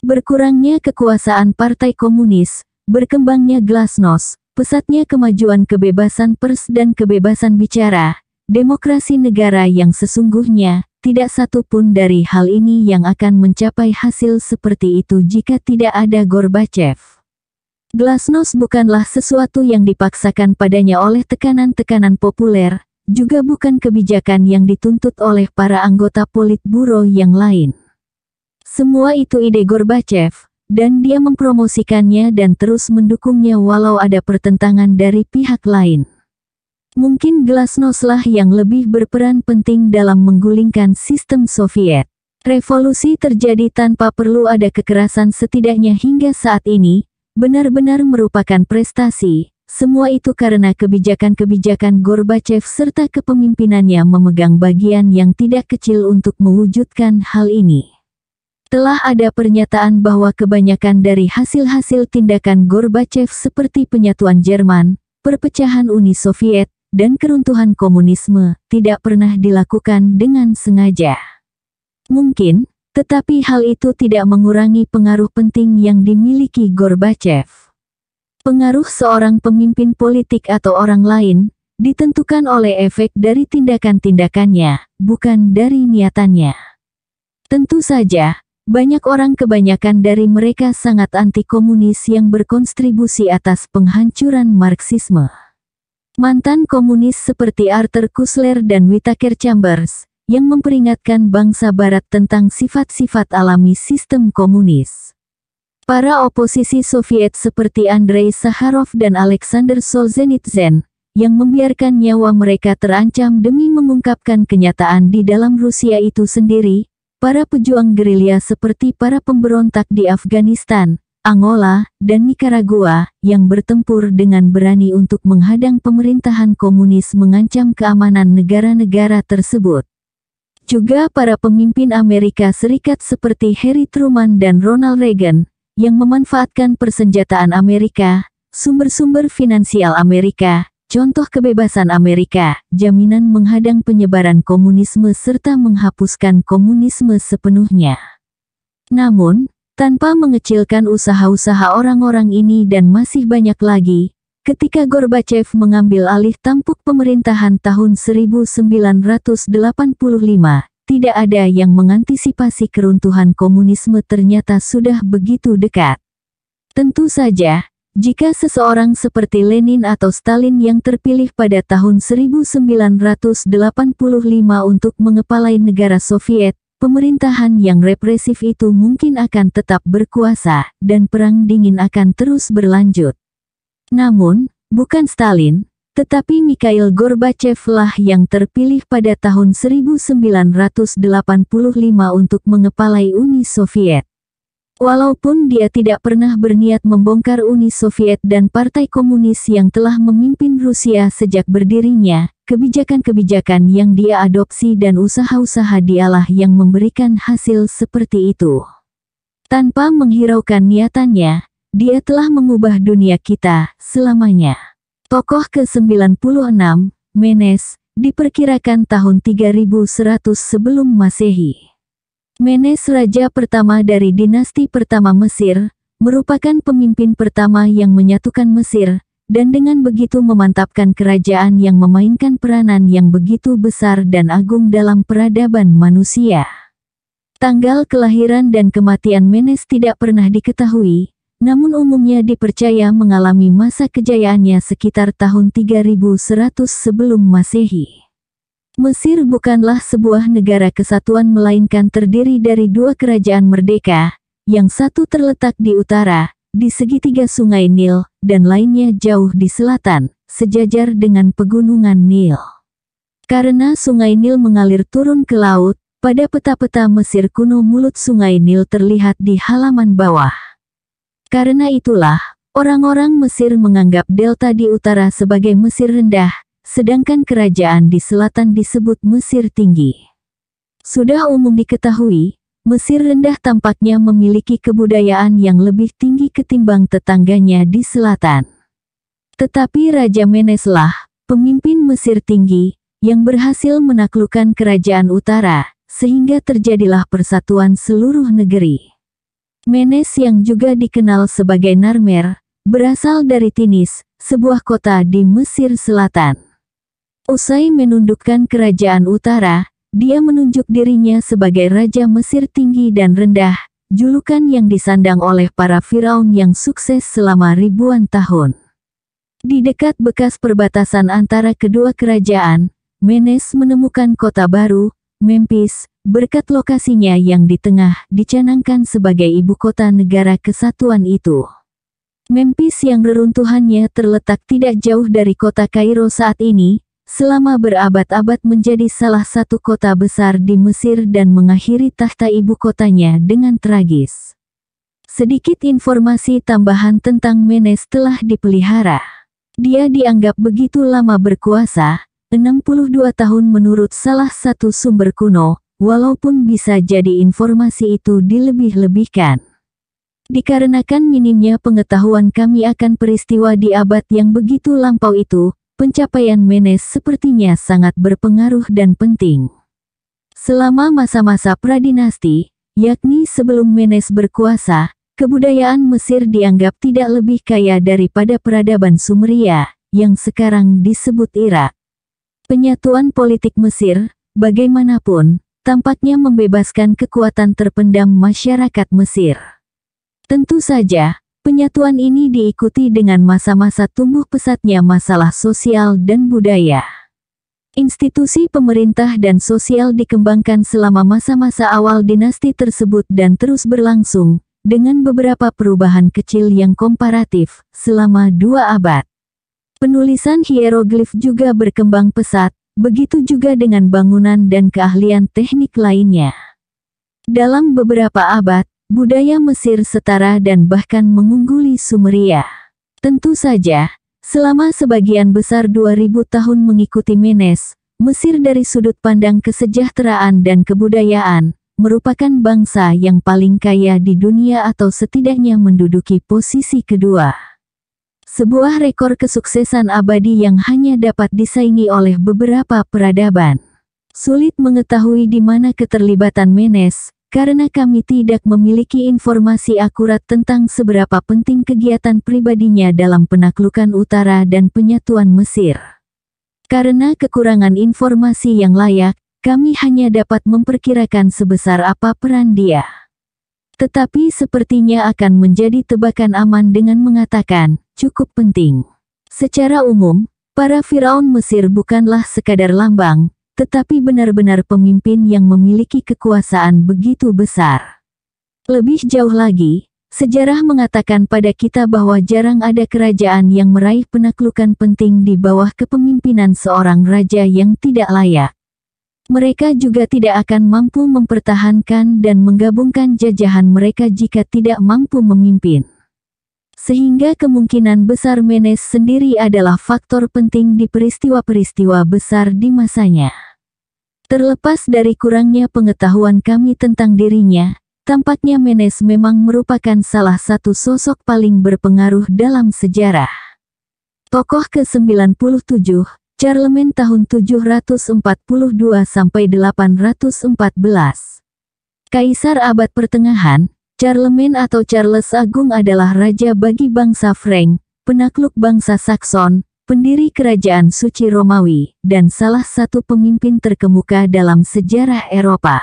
Berkurangnya kekuasaan Partai Komunis, berkembangnya glasnost, pesatnya kemajuan kebebasan pers dan kebebasan bicara, demokrasi negara yang sesungguhnya, tidak satu pun dari hal ini yang akan mencapai hasil seperti itu jika tidak ada Gorbachev. Glasnost bukanlah sesuatu yang dipaksakan padanya oleh tekanan-tekanan populer, juga bukan kebijakan yang dituntut oleh para anggota Politburo yang lain. Semua itu ide Gorbachev, dan dia mempromosikannya dan terus mendukungnya walau ada pertentangan dari pihak lain. Mungkin Glasnostlah yang lebih berperan penting dalam menggulingkan sistem Soviet. Revolusi terjadi tanpa perlu ada kekerasan setidaknya hingga saat ini, benar-benar merupakan prestasi. Semua itu karena kebijakan-kebijakan Gorbachev serta kepemimpinannya memegang bagian yang tidak kecil untuk mewujudkan hal ini telah ada pernyataan bahwa kebanyakan dari hasil-hasil tindakan Gorbachev seperti penyatuan Jerman, perpecahan Uni Soviet, dan keruntuhan komunisme tidak pernah dilakukan dengan sengaja. Mungkin, tetapi hal itu tidak mengurangi pengaruh penting yang dimiliki Gorbachev. Pengaruh seorang pemimpin politik atau orang lain ditentukan oleh efek dari tindakan-tindakannya, bukan dari niatannya. Tentu saja, banyak orang kebanyakan dari mereka sangat anti-komunis yang berkontribusi atas penghancuran Marxisme. Mantan komunis seperti Arthur Kusler dan Whitaker Chambers, yang memperingatkan bangsa barat tentang sifat-sifat alami sistem komunis. Para oposisi Soviet seperti Andrei Sakharov dan Alexander Solzhenitsyn, yang membiarkan nyawa mereka terancam demi mengungkapkan kenyataan di dalam Rusia itu sendiri, Para pejuang gerilya seperti para pemberontak di Afghanistan, Angola, dan Nicaragua, yang bertempur dengan berani untuk menghadang pemerintahan komunis mengancam keamanan negara-negara tersebut. Juga para pemimpin Amerika Serikat seperti Harry Truman dan Ronald Reagan, yang memanfaatkan persenjataan Amerika, sumber-sumber finansial Amerika, Contoh kebebasan Amerika, jaminan menghadang penyebaran komunisme serta menghapuskan komunisme sepenuhnya. Namun, tanpa mengecilkan usaha-usaha orang-orang ini dan masih banyak lagi, ketika Gorbachev mengambil alih tampuk pemerintahan tahun 1985, tidak ada yang mengantisipasi keruntuhan komunisme ternyata sudah begitu dekat. Tentu saja, jika seseorang seperti Lenin atau Stalin yang terpilih pada tahun 1985 untuk mengepalai negara Soviet, pemerintahan yang represif itu mungkin akan tetap berkuasa, dan perang dingin akan terus berlanjut. Namun, bukan Stalin, tetapi Mikhail Gorbachev lah yang terpilih pada tahun 1985 untuk mengepalai Uni Soviet. Walaupun dia tidak pernah berniat membongkar Uni Soviet dan Partai Komunis yang telah memimpin Rusia sejak berdirinya, kebijakan-kebijakan yang dia adopsi dan usaha-usaha dialah yang memberikan hasil seperti itu. Tanpa menghiraukan niatannya, dia telah mengubah dunia kita selamanya. Tokoh ke-96, Menes, diperkirakan tahun 3100 sebelum Masehi. Menes Raja pertama dari dinasti pertama Mesir, merupakan pemimpin pertama yang menyatukan Mesir, dan dengan begitu memantapkan kerajaan yang memainkan peranan yang begitu besar dan agung dalam peradaban manusia. Tanggal kelahiran dan kematian Menes tidak pernah diketahui, namun umumnya dipercaya mengalami masa kejayaannya sekitar tahun 3100 sebelum Masehi. Mesir bukanlah sebuah negara kesatuan melainkan terdiri dari dua kerajaan merdeka, yang satu terletak di utara, di segitiga sungai Nil, dan lainnya jauh di selatan, sejajar dengan pegunungan Nil. Karena sungai Nil mengalir turun ke laut, pada peta-peta Mesir kuno mulut sungai Nil terlihat di halaman bawah. Karena itulah, orang-orang Mesir menganggap delta di utara sebagai Mesir rendah, sedangkan kerajaan di selatan disebut Mesir Tinggi. Sudah umum diketahui, Mesir rendah tampaknya memiliki kebudayaan yang lebih tinggi ketimbang tetangganya di selatan. Tetapi Raja Meneslah, pemimpin Mesir Tinggi, yang berhasil menaklukkan kerajaan utara, sehingga terjadilah persatuan seluruh negeri. Menes yang juga dikenal sebagai Narmer, berasal dari Tinis, sebuah kota di Mesir Selatan. Usai menundukkan kerajaan utara, dia menunjuk dirinya sebagai Raja Mesir Tinggi dan Rendah, julukan yang disandang oleh para Firaun yang sukses selama ribuan tahun. Di dekat bekas perbatasan antara kedua kerajaan, Menes menemukan kota baru, Memphis, berkat lokasinya yang di tengah dicanangkan sebagai ibu kota negara kesatuan itu. Memphis yang reruntuhannya terletak tidak jauh dari kota Kairo saat ini, selama berabad-abad menjadi salah satu kota besar di Mesir dan mengakhiri tahta ibu kotanya dengan tragis. Sedikit informasi tambahan tentang Menes telah dipelihara. Dia dianggap begitu lama berkuasa, 62 tahun menurut salah satu sumber kuno, walaupun bisa jadi informasi itu dilebih-lebihkan. Dikarenakan minimnya pengetahuan kami akan peristiwa di abad yang begitu lampau itu, pencapaian Menes sepertinya sangat berpengaruh dan penting. Selama masa-masa pradinasti, yakni sebelum Menes berkuasa, kebudayaan Mesir dianggap tidak lebih kaya daripada peradaban Sumeria, yang sekarang disebut Irak. Penyatuan politik Mesir, bagaimanapun, tampaknya membebaskan kekuatan terpendam masyarakat Mesir. Tentu saja, Penyatuan ini diikuti dengan masa-masa tumbuh pesatnya masalah sosial dan budaya. Institusi pemerintah dan sosial dikembangkan selama masa-masa awal dinasti tersebut dan terus berlangsung, dengan beberapa perubahan kecil yang komparatif, selama dua abad. Penulisan hieroglif juga berkembang pesat, begitu juga dengan bangunan dan keahlian teknik lainnya. Dalam beberapa abad, budaya Mesir setara dan bahkan mengungguli Sumeria. Tentu saja, selama sebagian besar 2000 tahun mengikuti Menes, Mesir dari sudut pandang kesejahteraan dan kebudayaan, merupakan bangsa yang paling kaya di dunia atau setidaknya menduduki posisi kedua. Sebuah rekor kesuksesan abadi yang hanya dapat disaingi oleh beberapa peradaban. Sulit mengetahui di mana keterlibatan Menes, karena kami tidak memiliki informasi akurat tentang seberapa penting kegiatan pribadinya dalam penaklukan utara dan penyatuan Mesir. Karena kekurangan informasi yang layak, kami hanya dapat memperkirakan sebesar apa peran dia. Tetapi sepertinya akan menjadi tebakan aman dengan mengatakan, cukup penting. Secara umum, para Firaun Mesir bukanlah sekadar lambang, tetapi benar-benar pemimpin yang memiliki kekuasaan begitu besar. Lebih jauh lagi, sejarah mengatakan pada kita bahwa jarang ada kerajaan yang meraih penaklukan penting di bawah kepemimpinan seorang raja yang tidak layak. Mereka juga tidak akan mampu mempertahankan dan menggabungkan jajahan mereka jika tidak mampu memimpin sehingga kemungkinan besar Menes sendiri adalah faktor penting di peristiwa-peristiwa besar di masanya. Terlepas dari kurangnya pengetahuan kami tentang dirinya, tampaknya Menes memang merupakan salah satu sosok paling berpengaruh dalam sejarah. Tokoh ke-97, Charlemagne tahun 742 sampai 814. Kaisar abad pertengahan, Charlemagne atau Charles Agung adalah raja bagi bangsa Frank, penakluk bangsa Saxon, pendiri kerajaan suci Romawi, dan salah satu pemimpin terkemuka dalam sejarah Eropa.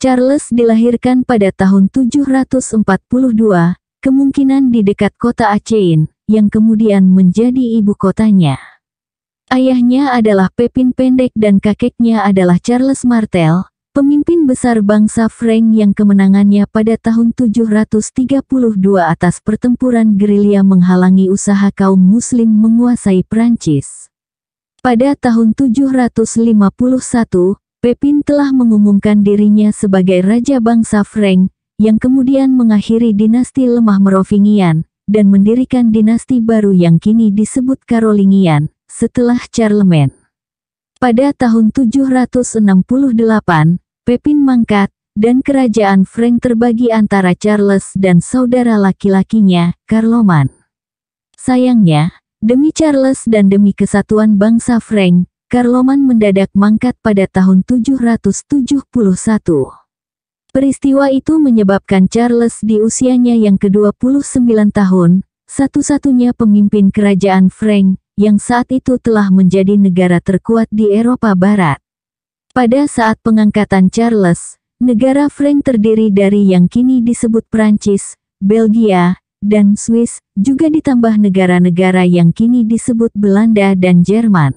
Charles dilahirkan pada tahun 742, kemungkinan di dekat kota Aceh, yang kemudian menjadi ibu kotanya. Ayahnya adalah Pepin Pendek dan kakeknya adalah Charles Martel, pemimpin besar bangsa Frank yang kemenangannya pada tahun 732 atas pertempuran gerilya menghalangi usaha kaum muslim menguasai Prancis. Pada tahun 751, Pepin telah mengumumkan dirinya sebagai Raja Bangsa Frank, yang kemudian mengakhiri dinasti lemah Merovingian, dan mendirikan dinasti baru yang kini disebut Karolingian, setelah Charlemagne. Pada tahun 768, Pepin mangkat, dan kerajaan Frank terbagi antara Charles dan saudara laki-lakinya, Karloman. Sayangnya, demi Charles dan demi kesatuan bangsa Frank, Karloman mendadak mangkat pada tahun 771. Peristiwa itu menyebabkan Charles di usianya yang ke-29 tahun, satu-satunya pemimpin kerajaan Frank, yang saat itu telah menjadi negara terkuat di Eropa Barat. Pada saat pengangkatan Charles, negara Frank terdiri dari yang kini disebut Prancis, Belgia, dan Swiss, juga ditambah negara-negara yang kini disebut Belanda dan Jerman.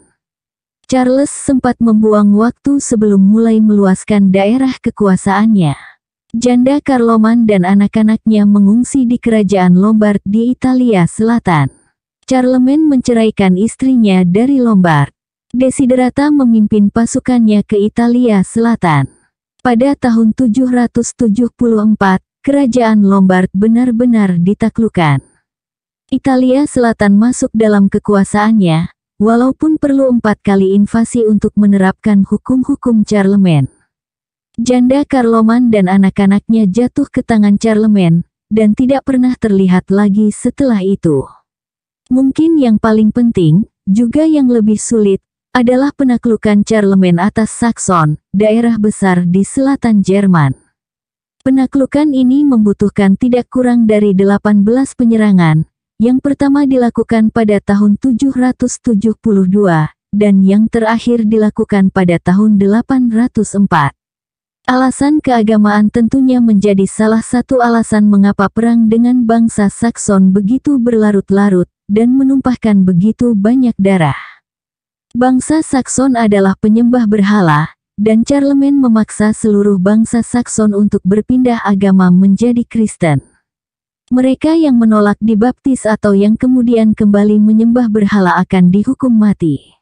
Charles sempat membuang waktu sebelum mulai meluaskan daerah kekuasaannya. Janda Karloman dan anak-anaknya mengungsi di kerajaan Lombard di Italia Selatan. Charlemagne menceraikan istrinya dari Lombard. Desiderata memimpin pasukannya ke Italia Selatan. Pada tahun 774, kerajaan Lombard benar-benar ditaklukan Italia Selatan masuk dalam kekuasaannya, walaupun perlu empat kali invasi untuk menerapkan hukum-hukum Charlemagne. Janda Karloman dan anak-anaknya jatuh ke tangan Charlemagne, dan tidak pernah terlihat lagi setelah itu. Mungkin yang paling penting, juga yang lebih sulit, adalah penaklukan Charlemagne atas Saxon, daerah besar di selatan Jerman. Penaklukan ini membutuhkan tidak kurang dari 18 penyerangan, yang pertama dilakukan pada tahun 772 dan yang terakhir dilakukan pada tahun 804. Alasan keagamaan tentunya menjadi salah satu alasan mengapa perang dengan bangsa Saxon begitu berlarut-larut dan menumpahkan begitu banyak darah. Bangsa Saxon adalah penyembah berhala, dan Charlemagne memaksa seluruh bangsa Saxon untuk berpindah agama menjadi Kristen. Mereka yang menolak dibaptis atau yang kemudian kembali menyembah berhala akan dihukum mati.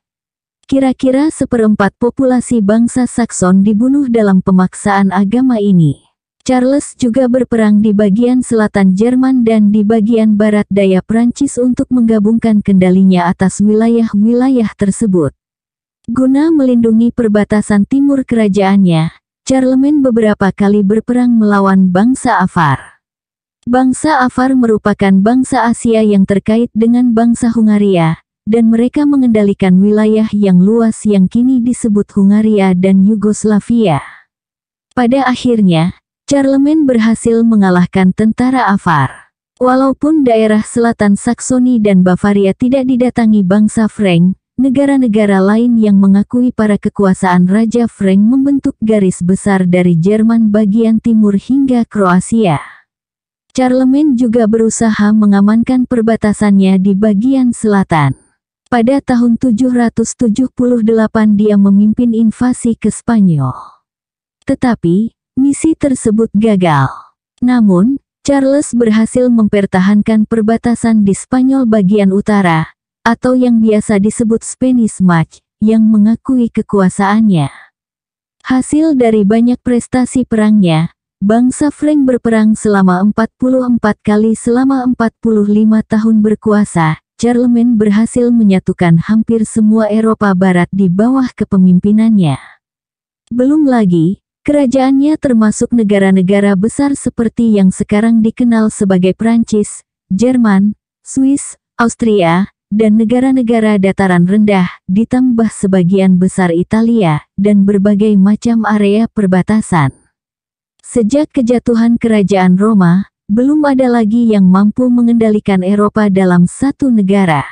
Kira-kira seperempat populasi bangsa Saxon dibunuh dalam pemaksaan agama ini. Charles juga berperang di bagian selatan Jerman dan di bagian barat daya Prancis untuk menggabungkan kendalinya atas wilayah-wilayah tersebut. Guna melindungi perbatasan timur kerajaannya, Charlemagne beberapa kali berperang melawan bangsa Afar. Bangsa Afar merupakan bangsa Asia yang terkait dengan bangsa Hungaria, dan mereka mengendalikan wilayah yang luas yang kini disebut Hungaria dan Yugoslavia. Pada akhirnya, Charlemagne berhasil mengalahkan tentara Avar. Walaupun daerah selatan Saksoni dan Bavaria tidak didatangi bangsa Frank, negara-negara lain yang mengakui para kekuasaan Raja Frank membentuk garis besar dari Jerman bagian timur hingga Kroasia. Charlemagne juga berusaha mengamankan perbatasannya di bagian selatan. Pada tahun 778 dia memimpin invasi ke Spanyol. Tetapi, Misi tersebut gagal. Namun, Charles berhasil mempertahankan perbatasan di Spanyol bagian utara, atau yang biasa disebut Spanish March, yang mengakui kekuasaannya. Hasil dari banyak prestasi perangnya, bangsa Frank berperang selama 44 kali selama 45 tahun berkuasa, Charlemagne berhasil menyatukan hampir semua Eropa Barat di bawah kepemimpinannya. Belum lagi, Kerajaannya termasuk negara-negara besar seperti yang sekarang dikenal sebagai Prancis, Jerman, Swiss, Austria, dan negara-negara dataran rendah, ditambah sebagian besar Italia, dan berbagai macam area perbatasan. Sejak kejatuhan kerajaan Roma, belum ada lagi yang mampu mengendalikan Eropa dalam satu negara.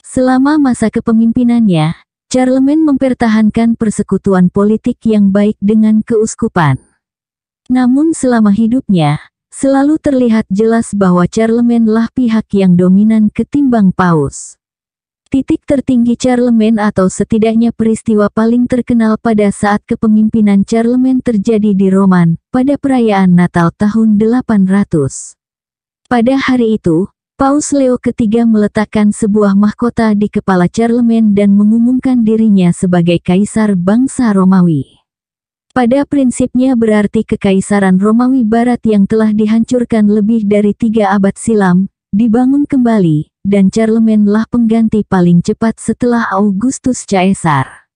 Selama masa kepemimpinannya, Charlemagne mempertahankan persekutuan politik yang baik dengan keuskupan. Namun selama hidupnya, selalu terlihat jelas bahwa Charlemagne lah pihak yang dominan ketimbang Paus. Titik tertinggi Charlemagne atau setidaknya peristiwa paling terkenal pada saat kepemimpinan Charlemagne terjadi di Roman, pada perayaan Natal tahun 800. Pada hari itu, Paus Leo ketiga meletakkan sebuah mahkota di kepala Charlemagne dan mengumumkan dirinya sebagai kaisar bangsa Romawi. Pada prinsipnya berarti kekaisaran Romawi Barat yang telah dihancurkan lebih dari tiga abad silam, dibangun kembali, dan Charlemagne lah pengganti paling cepat setelah Augustus Caesar.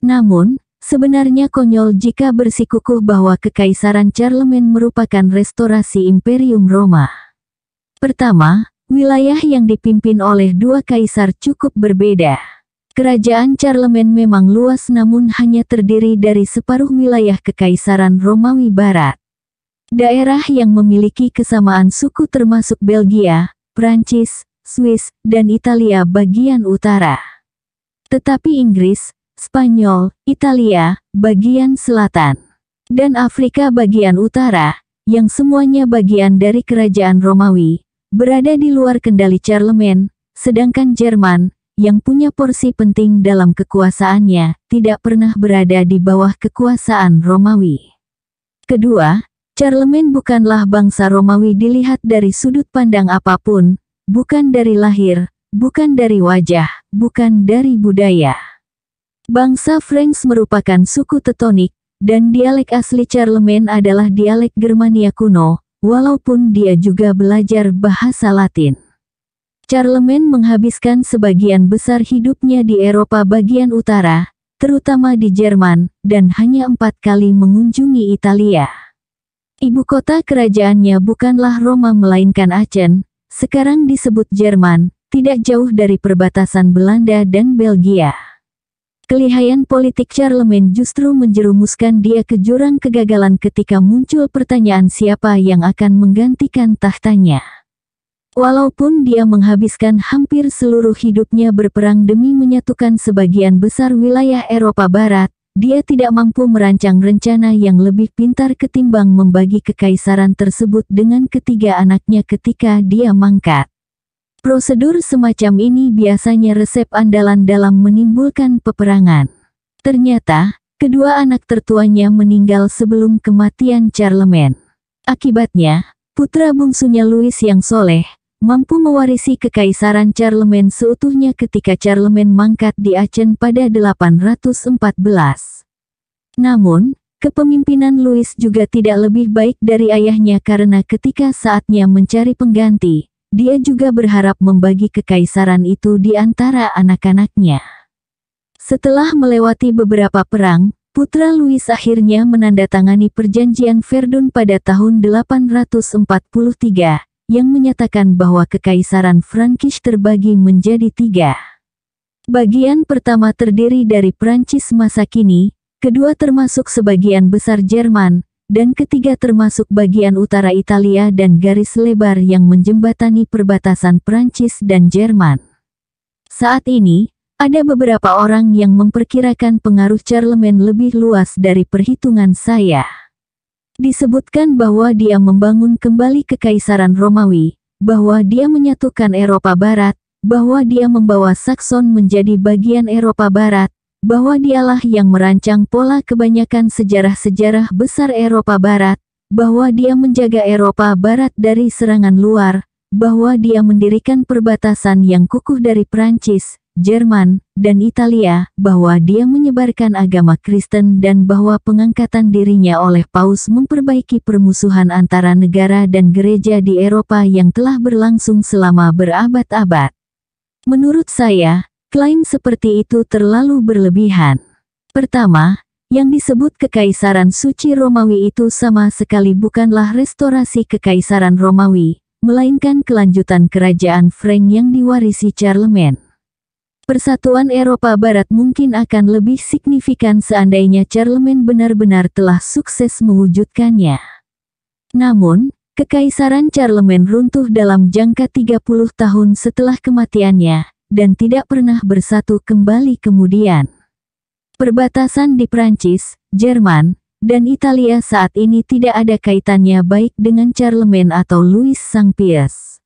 Namun, Sebenarnya konyol jika bersikukuh bahwa kekaisaran Charlemagne merupakan restorasi Imperium Roma. Pertama, wilayah yang dipimpin oleh dua kaisar cukup berbeda. Kerajaan Charlemagne memang luas namun hanya terdiri dari separuh wilayah Kekaisaran Romawi Barat. Daerah yang memiliki kesamaan suku termasuk Belgia, Prancis, Swiss, dan Italia bagian utara. Tetapi Inggris, Spanyol, Italia, bagian selatan, dan Afrika bagian utara, yang semuanya bagian dari kerajaan Romawi, berada di luar kendali Charlemagne, sedangkan Jerman, yang punya porsi penting dalam kekuasaannya, tidak pernah berada di bawah kekuasaan Romawi. Kedua, Charlemagne bukanlah bangsa Romawi dilihat dari sudut pandang apapun, bukan dari lahir, bukan dari wajah, bukan dari budaya. Bangsa Franks merupakan suku tetonik, dan dialek asli Charlemagne adalah dialek Germania kuno, walaupun dia juga belajar bahasa Latin. Charlemagne menghabiskan sebagian besar hidupnya di Eropa bagian utara, terutama di Jerman, dan hanya empat kali mengunjungi Italia. Ibu kota kerajaannya bukanlah Roma melainkan Aachen, sekarang disebut Jerman, tidak jauh dari perbatasan Belanda dan Belgia. Kelihaian politik Charlemagne justru menjerumuskan dia ke jurang kegagalan ketika muncul pertanyaan siapa yang akan menggantikan tahtanya. Walaupun dia menghabiskan hampir seluruh hidupnya berperang demi menyatukan sebagian besar wilayah Eropa Barat, dia tidak mampu merancang rencana yang lebih pintar ketimbang membagi kekaisaran tersebut dengan ketiga anaknya ketika dia mangkat. Prosedur semacam ini biasanya resep andalan dalam menimbulkan peperangan. Ternyata, kedua anak tertuanya meninggal sebelum kematian Charlemagne. Akibatnya, putra bungsunya Louis yang soleh, mampu mewarisi kekaisaran Charlemagne seutuhnya ketika Charlemagne mangkat di Aachen pada 814. Namun, kepemimpinan Louis juga tidak lebih baik dari ayahnya karena ketika saatnya mencari pengganti, dia juga berharap membagi kekaisaran itu di antara anak-anaknya. Setelah melewati beberapa perang, Putra Louis akhirnya menandatangani perjanjian Verdun pada tahun 843, yang menyatakan bahwa kekaisaran Frankish terbagi menjadi tiga. Bagian pertama terdiri dari Prancis masa kini, kedua termasuk sebagian besar Jerman, dan ketiga termasuk bagian utara Italia dan garis lebar yang menjembatani perbatasan Prancis dan Jerman. Saat ini, ada beberapa orang yang memperkirakan pengaruh Charlemagne lebih luas dari perhitungan saya. Disebutkan bahwa dia membangun kembali kekaisaran Romawi, bahwa dia menyatukan Eropa Barat, bahwa dia membawa Saxon menjadi bagian Eropa Barat, bahwa dialah yang merancang pola kebanyakan sejarah-sejarah besar Eropa Barat, bahwa dia menjaga Eropa Barat dari serangan luar, bahwa dia mendirikan perbatasan yang kukuh dari Prancis, Jerman, dan Italia, bahwa dia menyebarkan agama Kristen dan bahwa pengangkatan dirinya oleh Paus memperbaiki permusuhan antara negara dan gereja di Eropa yang telah berlangsung selama berabad-abad. Menurut saya, Klaim seperti itu terlalu berlebihan. Pertama, yang disebut Kekaisaran Suci Romawi itu sama sekali bukanlah restorasi Kekaisaran Romawi, melainkan kelanjutan kerajaan Frank yang diwarisi Charlemagne. Persatuan Eropa Barat mungkin akan lebih signifikan seandainya Charlemagne benar-benar telah sukses mewujudkannya. Namun, Kekaisaran Charlemagne runtuh dalam jangka 30 tahun setelah kematiannya, dan tidak pernah bersatu kembali kemudian. Perbatasan di Prancis, Jerman, dan Italia saat ini tidak ada kaitannya baik dengan Charlemagne atau Louis Sang Pius.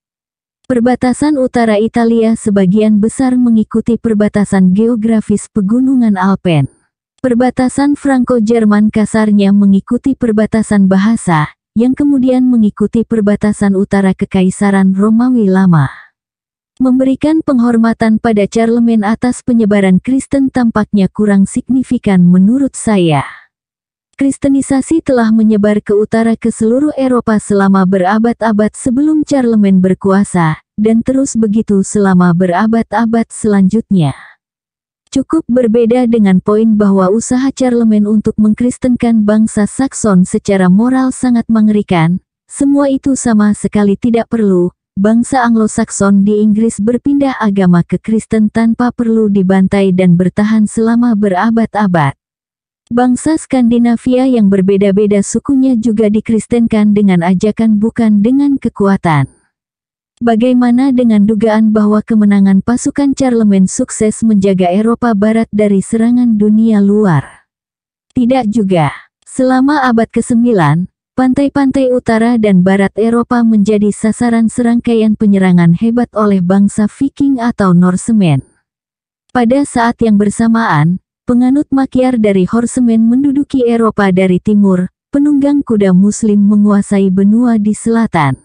Perbatasan utara Italia sebagian besar mengikuti perbatasan geografis pegunungan Alpen. Perbatasan Franco-Jerman kasarnya mengikuti perbatasan bahasa, yang kemudian mengikuti perbatasan utara Kekaisaran Romawi Lama memberikan penghormatan pada Charlemagne atas penyebaran Kristen tampaknya kurang signifikan menurut saya. Kristenisasi telah menyebar ke utara ke seluruh Eropa selama berabad-abad sebelum Charlemagne berkuasa, dan terus begitu selama berabad-abad selanjutnya. Cukup berbeda dengan poin bahwa usaha Charlemagne untuk mengkristenkan bangsa Saxon secara moral sangat mengerikan, semua itu sama sekali tidak perlu, bangsa Anglo-Saxon di Inggris berpindah agama ke Kristen tanpa perlu dibantai dan bertahan selama berabad-abad. Bangsa Skandinavia yang berbeda-beda sukunya juga dikristenkan dengan ajakan bukan dengan kekuatan. Bagaimana dengan dugaan bahwa kemenangan pasukan Charlemagne sukses menjaga Eropa Barat dari serangan dunia luar? Tidak juga. Selama abad ke-9, Pantai-pantai utara dan barat Eropa menjadi sasaran serangkaian penyerangan hebat oleh bangsa Viking atau Norsemen. Pada saat yang bersamaan, penganut makiar dari Horsemen menduduki Eropa dari timur, penunggang kuda muslim menguasai benua di selatan.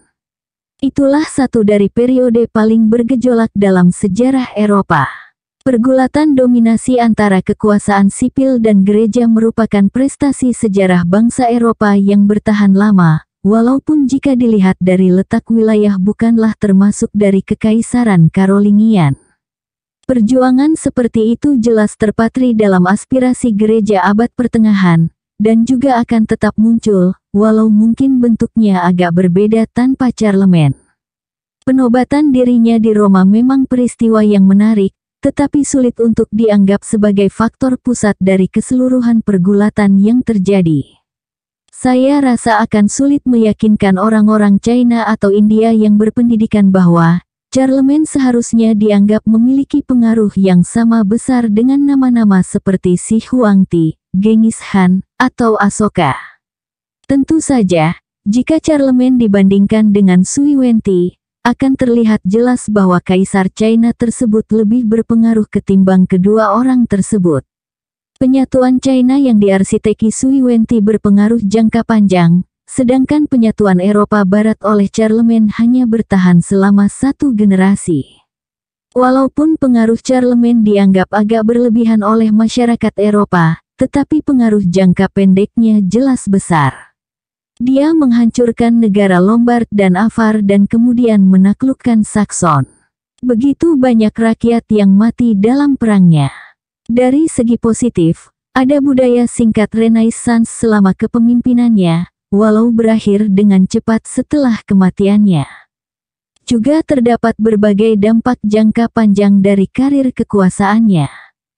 Itulah satu dari periode paling bergejolak dalam sejarah Eropa. Pergulatan dominasi antara kekuasaan sipil dan gereja merupakan prestasi sejarah bangsa Eropa yang bertahan lama, walaupun jika dilihat dari letak wilayah bukanlah termasuk dari kekaisaran Karolingian. Perjuangan seperti itu jelas terpatri dalam aspirasi gereja abad pertengahan, dan juga akan tetap muncul, walau mungkin bentuknya agak berbeda tanpa Charlemagne. Penobatan dirinya di Roma memang peristiwa yang menarik, tetapi sulit untuk dianggap sebagai faktor pusat dari keseluruhan pergulatan yang terjadi. Saya rasa akan sulit meyakinkan orang-orang China atau India yang berpendidikan bahwa Charlemagne seharusnya dianggap memiliki pengaruh yang sama besar dengan nama-nama seperti Si Huangti, Genghis Khan, atau Asoka. Tentu saja, jika Charlemagne dibandingkan dengan Sui Wenti, akan terlihat jelas bahwa kaisar China tersebut lebih berpengaruh ketimbang kedua orang tersebut. Penyatuan China yang diarsiteki Sui Wenti berpengaruh jangka panjang, sedangkan penyatuan Eropa Barat oleh Charlemagne hanya bertahan selama satu generasi. Walaupun pengaruh Charlemagne dianggap agak berlebihan oleh masyarakat Eropa, tetapi pengaruh jangka pendeknya jelas besar. Dia menghancurkan negara Lombard dan Avar dan kemudian menaklukkan Saxon. Begitu banyak rakyat yang mati dalam perangnya. Dari segi positif, ada budaya singkat Renaissance selama kepemimpinannya, walau berakhir dengan cepat setelah kematiannya. Juga terdapat berbagai dampak jangka panjang dari karir kekuasaannya.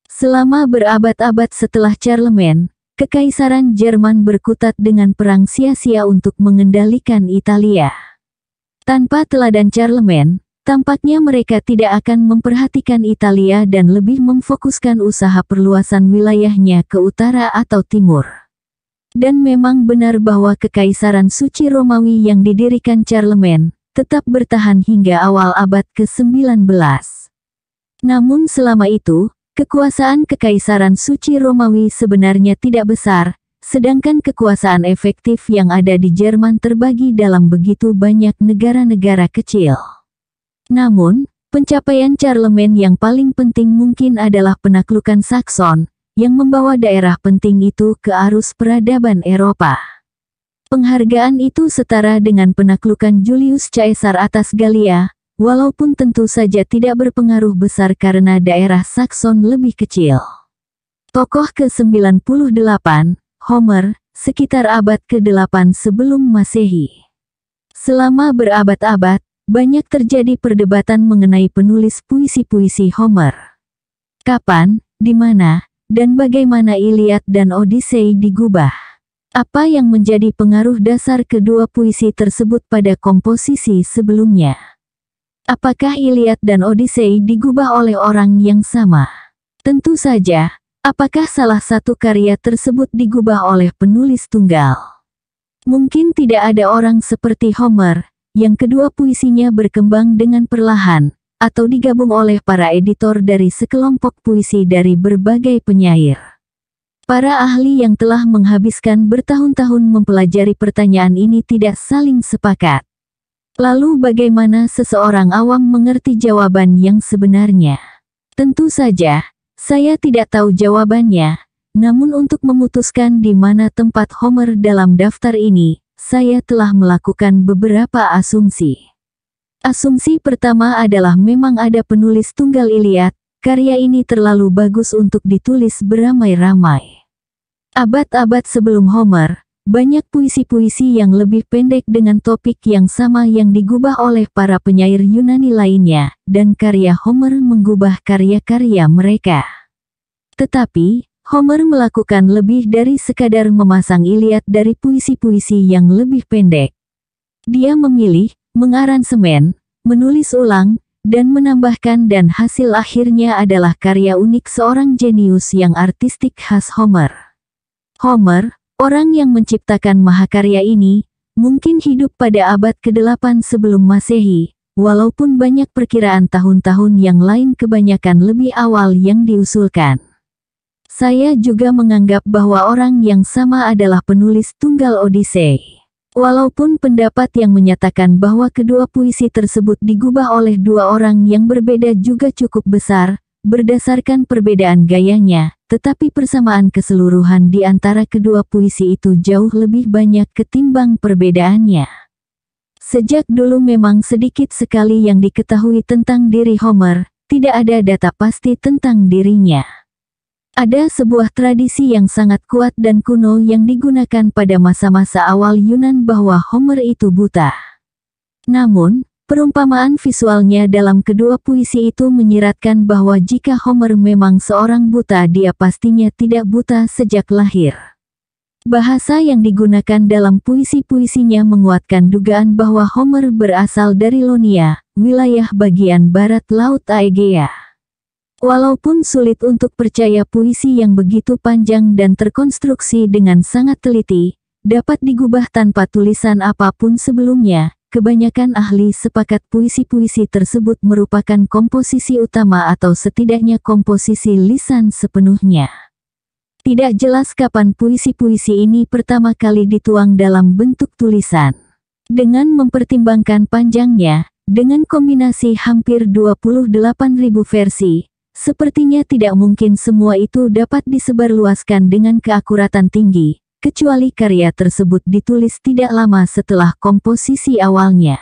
Selama berabad-abad setelah Charlemagne, Kekaisaran Jerman berkutat dengan perang sia-sia untuk mengendalikan Italia. Tanpa teladan Charlemagne, tampaknya mereka tidak akan memperhatikan Italia dan lebih memfokuskan usaha perluasan wilayahnya ke utara atau timur. Dan memang benar bahwa Kekaisaran Suci Romawi yang didirikan Charlemagne tetap bertahan hingga awal abad ke-19. Namun selama itu, Kekuasaan Kekaisaran Suci Romawi sebenarnya tidak besar, sedangkan kekuasaan efektif yang ada di Jerman terbagi dalam begitu banyak negara-negara kecil. Namun, pencapaian Charlemagne yang paling penting mungkin adalah penaklukan Saxon, yang membawa daerah penting itu ke arus peradaban Eropa. Penghargaan itu setara dengan penaklukan Julius Caesar atas Galia, walaupun tentu saja tidak berpengaruh besar karena daerah Saxon lebih kecil. Tokoh ke-98, Homer, sekitar abad ke-8 sebelum Masehi. Selama berabad-abad, banyak terjadi perdebatan mengenai penulis puisi-puisi Homer. Kapan, di mana, dan bagaimana Iliad dan Odyssey digubah. Apa yang menjadi pengaruh dasar kedua puisi tersebut pada komposisi sebelumnya? Apakah Iliad dan Odyssey digubah oleh orang yang sama? Tentu saja, apakah salah satu karya tersebut digubah oleh penulis tunggal? Mungkin tidak ada orang seperti Homer, yang kedua puisinya berkembang dengan perlahan, atau digabung oleh para editor dari sekelompok puisi dari berbagai penyair. Para ahli yang telah menghabiskan bertahun-tahun mempelajari pertanyaan ini tidak saling sepakat. Lalu bagaimana seseorang awam mengerti jawaban yang sebenarnya? Tentu saja, saya tidak tahu jawabannya. Namun untuk memutuskan di mana tempat Homer dalam daftar ini, saya telah melakukan beberapa asumsi. Asumsi pertama adalah memang ada penulis tunggal Iliad, karya ini terlalu bagus untuk ditulis beramai-ramai. Abad-abad sebelum Homer, banyak puisi-puisi yang lebih pendek dengan topik yang sama yang digubah oleh para penyair Yunani
lainnya,
dan karya Homer menggubah karya-karya mereka. Tetapi, Homer melakukan lebih dari sekadar memasang Iliat dari puisi-puisi yang lebih pendek. Dia memilih, mengaransemen, menulis ulang, dan menambahkan dan hasil akhirnya adalah karya unik seorang jenius yang artistik khas Homer. Homer, Orang yang menciptakan mahakarya ini, mungkin hidup pada abad ke-8 sebelum masehi, walaupun banyak perkiraan tahun-tahun yang lain kebanyakan lebih awal yang diusulkan. Saya juga menganggap bahwa orang yang sama adalah penulis tunggal Odisei. Walaupun pendapat yang menyatakan bahwa kedua puisi tersebut digubah oleh dua orang yang berbeda juga cukup besar, berdasarkan perbedaan gayanya, tetapi persamaan keseluruhan di antara kedua puisi itu jauh lebih banyak ketimbang perbedaannya. Sejak dulu memang sedikit sekali yang diketahui tentang diri Homer, tidak ada data pasti tentang dirinya. Ada sebuah tradisi yang sangat kuat dan kuno yang digunakan pada masa-masa awal Yunan bahwa Homer itu buta. Namun, Perumpamaan visualnya dalam kedua puisi itu menyiratkan bahwa jika Homer memang seorang buta dia pastinya tidak buta sejak lahir. Bahasa yang digunakan dalam puisi-puisinya menguatkan dugaan bahwa Homer berasal dari Lonia, wilayah bagian barat Laut Aegea. Walaupun sulit untuk percaya puisi yang begitu panjang dan terkonstruksi dengan sangat teliti, dapat digubah tanpa tulisan apapun sebelumnya, Kebanyakan ahli sepakat puisi-puisi tersebut merupakan komposisi utama atau setidaknya komposisi lisan sepenuhnya. Tidak jelas kapan puisi-puisi ini pertama kali dituang dalam bentuk tulisan. Dengan mempertimbangkan panjangnya, dengan kombinasi hampir 28.000 versi, sepertinya tidak mungkin semua itu dapat disebarluaskan dengan keakuratan tinggi, kecuali karya tersebut ditulis tidak lama setelah komposisi awalnya.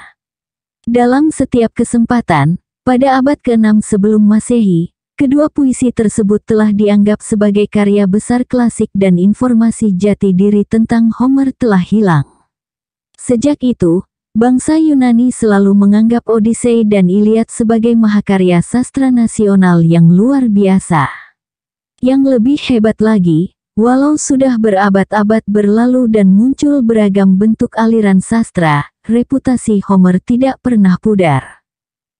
Dalam setiap kesempatan, pada abad ke-6 sebelum Masehi, kedua puisi tersebut telah dianggap sebagai karya besar klasik dan informasi jati diri tentang Homer telah hilang. Sejak itu, bangsa Yunani selalu menganggap Odyssey dan Iliad sebagai mahakarya sastra nasional yang luar biasa. Yang lebih hebat lagi, Walau sudah berabad-abad berlalu dan muncul beragam bentuk aliran sastra, reputasi Homer tidak pernah pudar.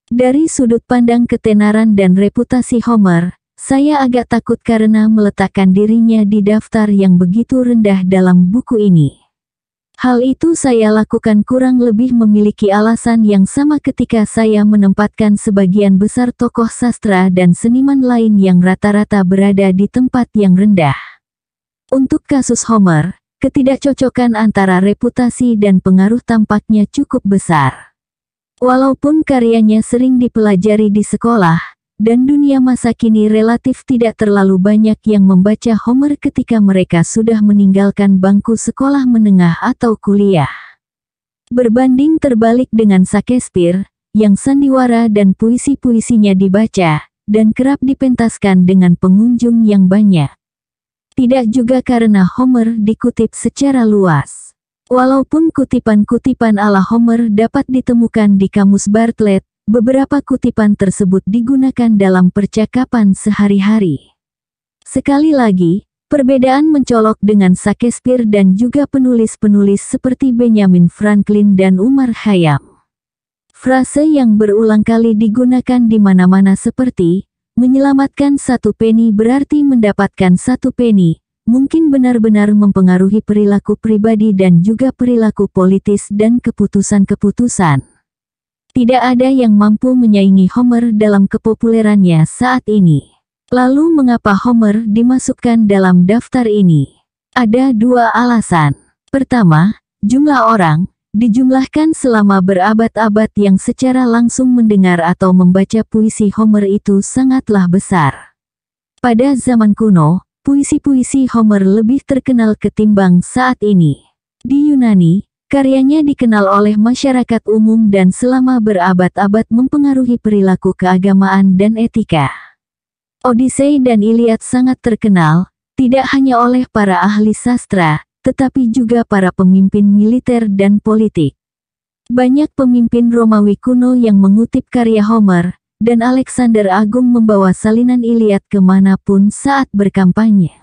Dari sudut pandang ketenaran dan reputasi Homer, saya agak takut karena meletakkan dirinya di daftar yang begitu rendah dalam buku ini. Hal itu saya lakukan kurang lebih memiliki alasan yang sama ketika saya menempatkan sebagian besar tokoh sastra dan seniman lain yang rata-rata berada di tempat yang rendah. Untuk kasus Homer, ketidakcocokan antara reputasi dan pengaruh tampaknya cukup besar. Walaupun karyanya sering dipelajari di sekolah, dan dunia masa kini relatif tidak terlalu banyak yang membaca Homer ketika mereka sudah meninggalkan bangku sekolah menengah atau kuliah. Berbanding terbalik dengan Shakespeare, yang sandiwara dan puisi-puisinya dibaca, dan kerap dipentaskan dengan pengunjung yang banyak tidak juga karena Homer dikutip secara luas. Walaupun kutipan-kutipan ala Homer dapat ditemukan di kamus Bartlett, beberapa kutipan tersebut digunakan dalam percakapan sehari-hari. Sekali lagi, perbedaan mencolok dengan Shakespeare dan juga penulis-penulis seperti Benjamin Franklin dan Umar Khayyam. Frase yang berulang kali digunakan di mana-mana seperti, Menyelamatkan satu penny berarti mendapatkan satu penny. mungkin benar-benar mempengaruhi perilaku pribadi dan juga perilaku politis dan keputusan-keputusan. Tidak ada yang mampu menyaingi Homer dalam kepopulerannya saat ini. Lalu mengapa Homer dimasukkan dalam daftar ini? Ada dua alasan. Pertama, jumlah orang, Dijumlahkan selama berabad-abad yang secara langsung mendengar atau membaca puisi Homer itu sangatlah besar. Pada zaman kuno, puisi-puisi Homer lebih terkenal ketimbang saat ini. Di Yunani, Karyanya dikenal oleh masyarakat umum dan selama berabad-abad mempengaruhi perilaku keagamaan dan etika. Odyssey dan Iliad sangat terkenal, tidak hanya oleh para ahli sastra, tetapi juga para pemimpin militer dan politik. Banyak pemimpin Romawi kuno yang mengutip karya Homer, dan Alexander Agung membawa salinan Iliad kemanapun saat berkampanye.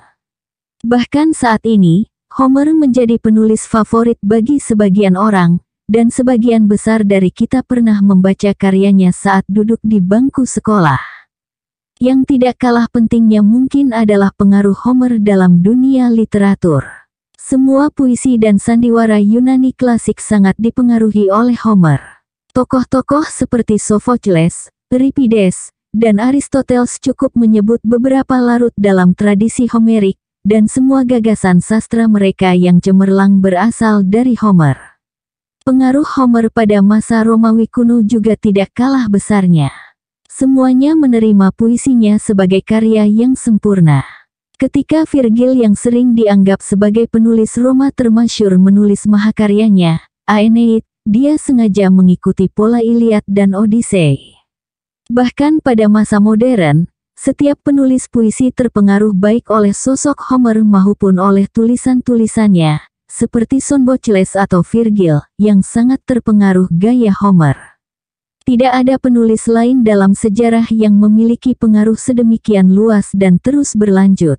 Bahkan saat ini, Homer menjadi penulis favorit bagi sebagian orang, dan sebagian besar dari kita pernah membaca karyanya saat duduk di bangku sekolah. Yang tidak kalah pentingnya mungkin adalah pengaruh Homer dalam dunia literatur. Semua puisi dan sandiwara Yunani klasik sangat dipengaruhi oleh Homer. Tokoh-tokoh seperti Sophocles, Euripides, dan Aristoteles cukup menyebut beberapa larut dalam tradisi Homerik, dan semua gagasan sastra mereka yang cemerlang berasal dari Homer. Pengaruh Homer pada masa Romawi kuno juga tidak kalah besarnya. Semuanya menerima puisinya sebagai karya yang sempurna. Ketika Virgil yang sering dianggap sebagai penulis Roma termasyur menulis mahakaryanya, Aeneid, dia sengaja mengikuti pola Iliad dan Odyssey. Bahkan pada masa modern, setiap penulis puisi terpengaruh baik oleh sosok Homer maupun oleh tulisan-tulisannya, seperti Sonbocles atau Virgil, yang sangat terpengaruh gaya Homer. Tidak ada penulis lain dalam sejarah yang memiliki pengaruh sedemikian luas dan terus berlanjut.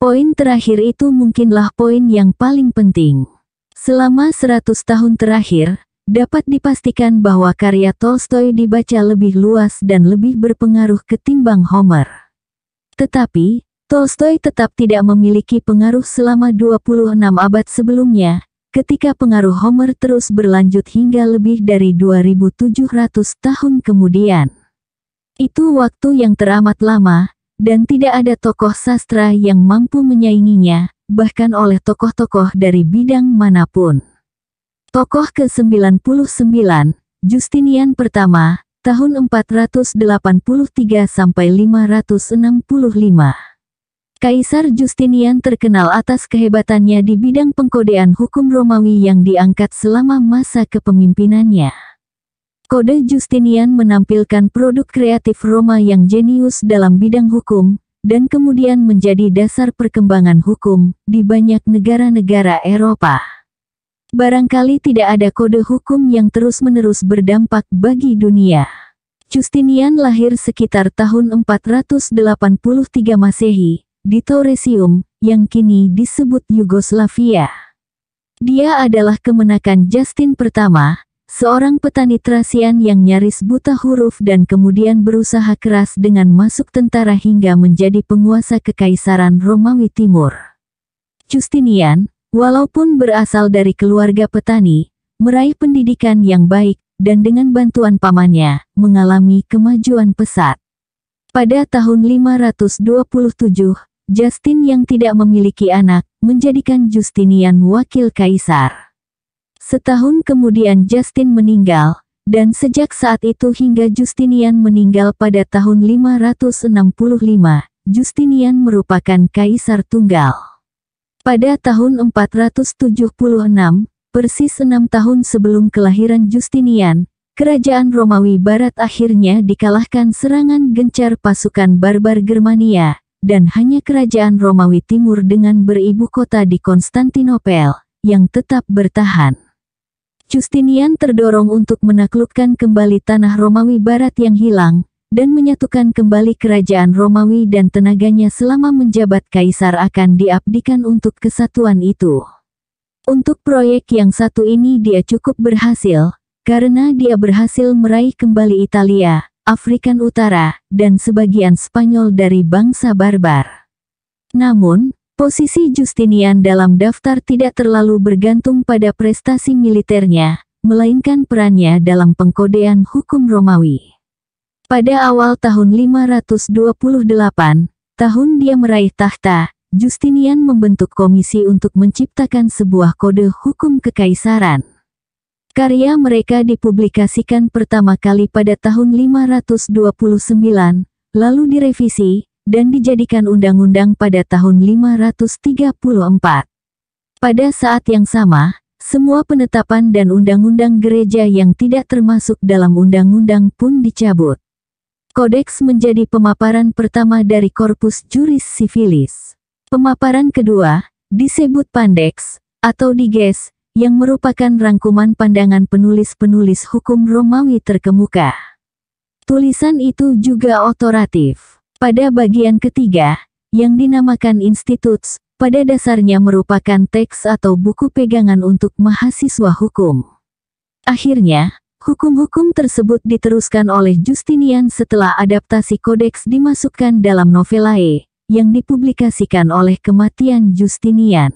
Poin terakhir itu mungkinlah poin yang paling penting. Selama 100 tahun terakhir, dapat dipastikan bahwa karya Tolstoy dibaca lebih luas dan lebih berpengaruh ketimbang Homer. Tetapi, Tolstoy tetap tidak memiliki pengaruh selama 26 abad sebelumnya, ketika pengaruh Homer terus berlanjut hingga lebih dari 2700 tahun kemudian. Itu waktu yang teramat lama, dan tidak ada tokoh sastra yang mampu menyainginya, bahkan oleh tokoh-tokoh dari bidang manapun. Tokoh ke-99, Justinian pertama, tahun 483 sampai 565. Kaisar Justinian terkenal atas kehebatannya di bidang pengkodean hukum Romawi yang diangkat selama masa kepemimpinannya. Kode Justinian menampilkan produk kreatif Roma yang jenius dalam bidang hukum, dan kemudian menjadi dasar perkembangan hukum di banyak negara-negara Eropa. Barangkali tidak ada kode hukum yang terus-menerus berdampak bagi dunia. Justinian lahir sekitar tahun 483 Masehi, di Tauresium, yang kini disebut Yugoslavia. Dia adalah kemenakan Justin pertama, seorang petani Trasian yang nyaris buta huruf dan kemudian berusaha keras dengan masuk tentara hingga menjadi penguasa Kekaisaran Romawi Timur. Justinian, walaupun berasal dari keluarga petani, meraih pendidikan yang baik, dan dengan bantuan pamannya, mengalami kemajuan pesat. Pada tahun 527, Justin yang tidak memiliki anak, menjadikan Justinian wakil kaisar. Setahun kemudian Justin meninggal, dan sejak saat itu hingga Justinian meninggal pada tahun 565, Justinian merupakan kaisar tunggal. Pada tahun 476, persis enam tahun sebelum kelahiran Justinian, kerajaan Romawi Barat akhirnya dikalahkan serangan gencar pasukan barbar Germania, dan hanya kerajaan Romawi Timur dengan beribu kota di Konstantinopel, yang tetap bertahan. Justinian terdorong untuk menaklukkan kembali tanah Romawi Barat yang hilang, dan menyatukan kembali kerajaan Romawi dan tenaganya selama menjabat kaisar akan diabdikan untuk kesatuan itu. Untuk proyek yang satu ini dia cukup berhasil, karena dia berhasil meraih kembali Italia, Afrikan Utara, dan sebagian Spanyol dari bangsa barbar. Namun, posisi Justinian dalam daftar tidak terlalu bergantung pada prestasi militernya, melainkan perannya dalam pengkodean hukum Romawi. Pada awal tahun 528, tahun dia meraih tahta, Justinian membentuk komisi untuk menciptakan sebuah kode hukum kekaisaran. Karya mereka dipublikasikan pertama kali pada tahun 529, lalu direvisi, dan dijadikan undang-undang pada tahun 534. Pada saat yang sama, semua penetapan dan undang-undang gereja yang tidak termasuk dalam undang-undang pun dicabut. Kodeks menjadi pemaparan pertama dari korpus Juris Civilis. Pemaparan kedua, disebut pandeks, atau Diges, yang merupakan rangkuman pandangan penulis-penulis hukum Romawi terkemuka. Tulisan itu juga otoratif. Pada bagian ketiga, yang dinamakan institutes, pada dasarnya merupakan teks atau buku pegangan untuk mahasiswa hukum.
Akhirnya,
hukum-hukum tersebut diteruskan oleh Justinian setelah adaptasi kodeks dimasukkan dalam novelae, yang dipublikasikan oleh kematian Justinian.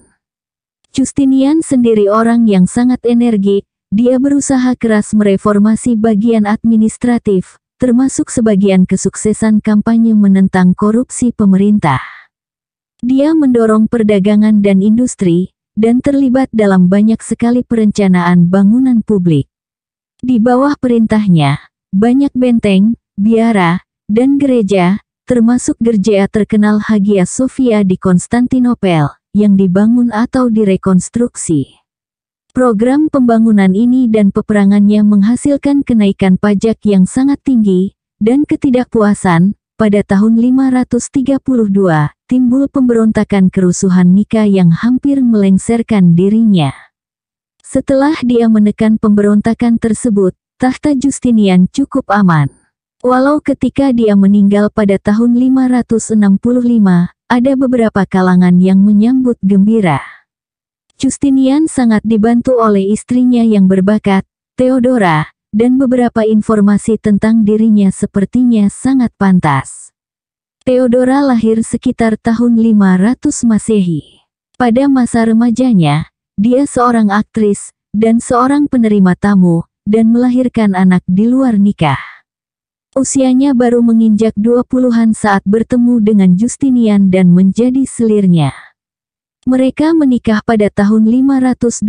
Justinian sendiri orang yang sangat energi, dia berusaha keras mereformasi bagian administratif, termasuk sebagian kesuksesan kampanye menentang korupsi pemerintah. Dia mendorong perdagangan dan industri, dan terlibat dalam banyak sekali perencanaan bangunan publik. Di bawah perintahnya, banyak benteng, biara, dan gereja, termasuk gereja terkenal Hagia Sophia di Konstantinopel, yang dibangun atau direkonstruksi. Program pembangunan ini dan peperangannya menghasilkan kenaikan pajak yang sangat tinggi, dan ketidakpuasan, pada tahun 532, timbul pemberontakan kerusuhan Nika yang hampir melengserkan dirinya. Setelah dia menekan pemberontakan tersebut, tahta Justinian cukup aman. Walau ketika dia meninggal pada tahun 565, ada beberapa kalangan yang menyambut gembira. Justinian sangat dibantu oleh istrinya yang berbakat, Theodora, dan beberapa informasi tentang dirinya sepertinya sangat pantas. Theodora lahir sekitar tahun 500 Masehi. Pada masa remajanya, dia seorang aktris dan seorang penerima tamu, dan melahirkan anak di luar nikah. Usianya baru menginjak dua puluhan saat bertemu dengan Justinian dan menjadi selirnya. Mereka menikah pada tahun 525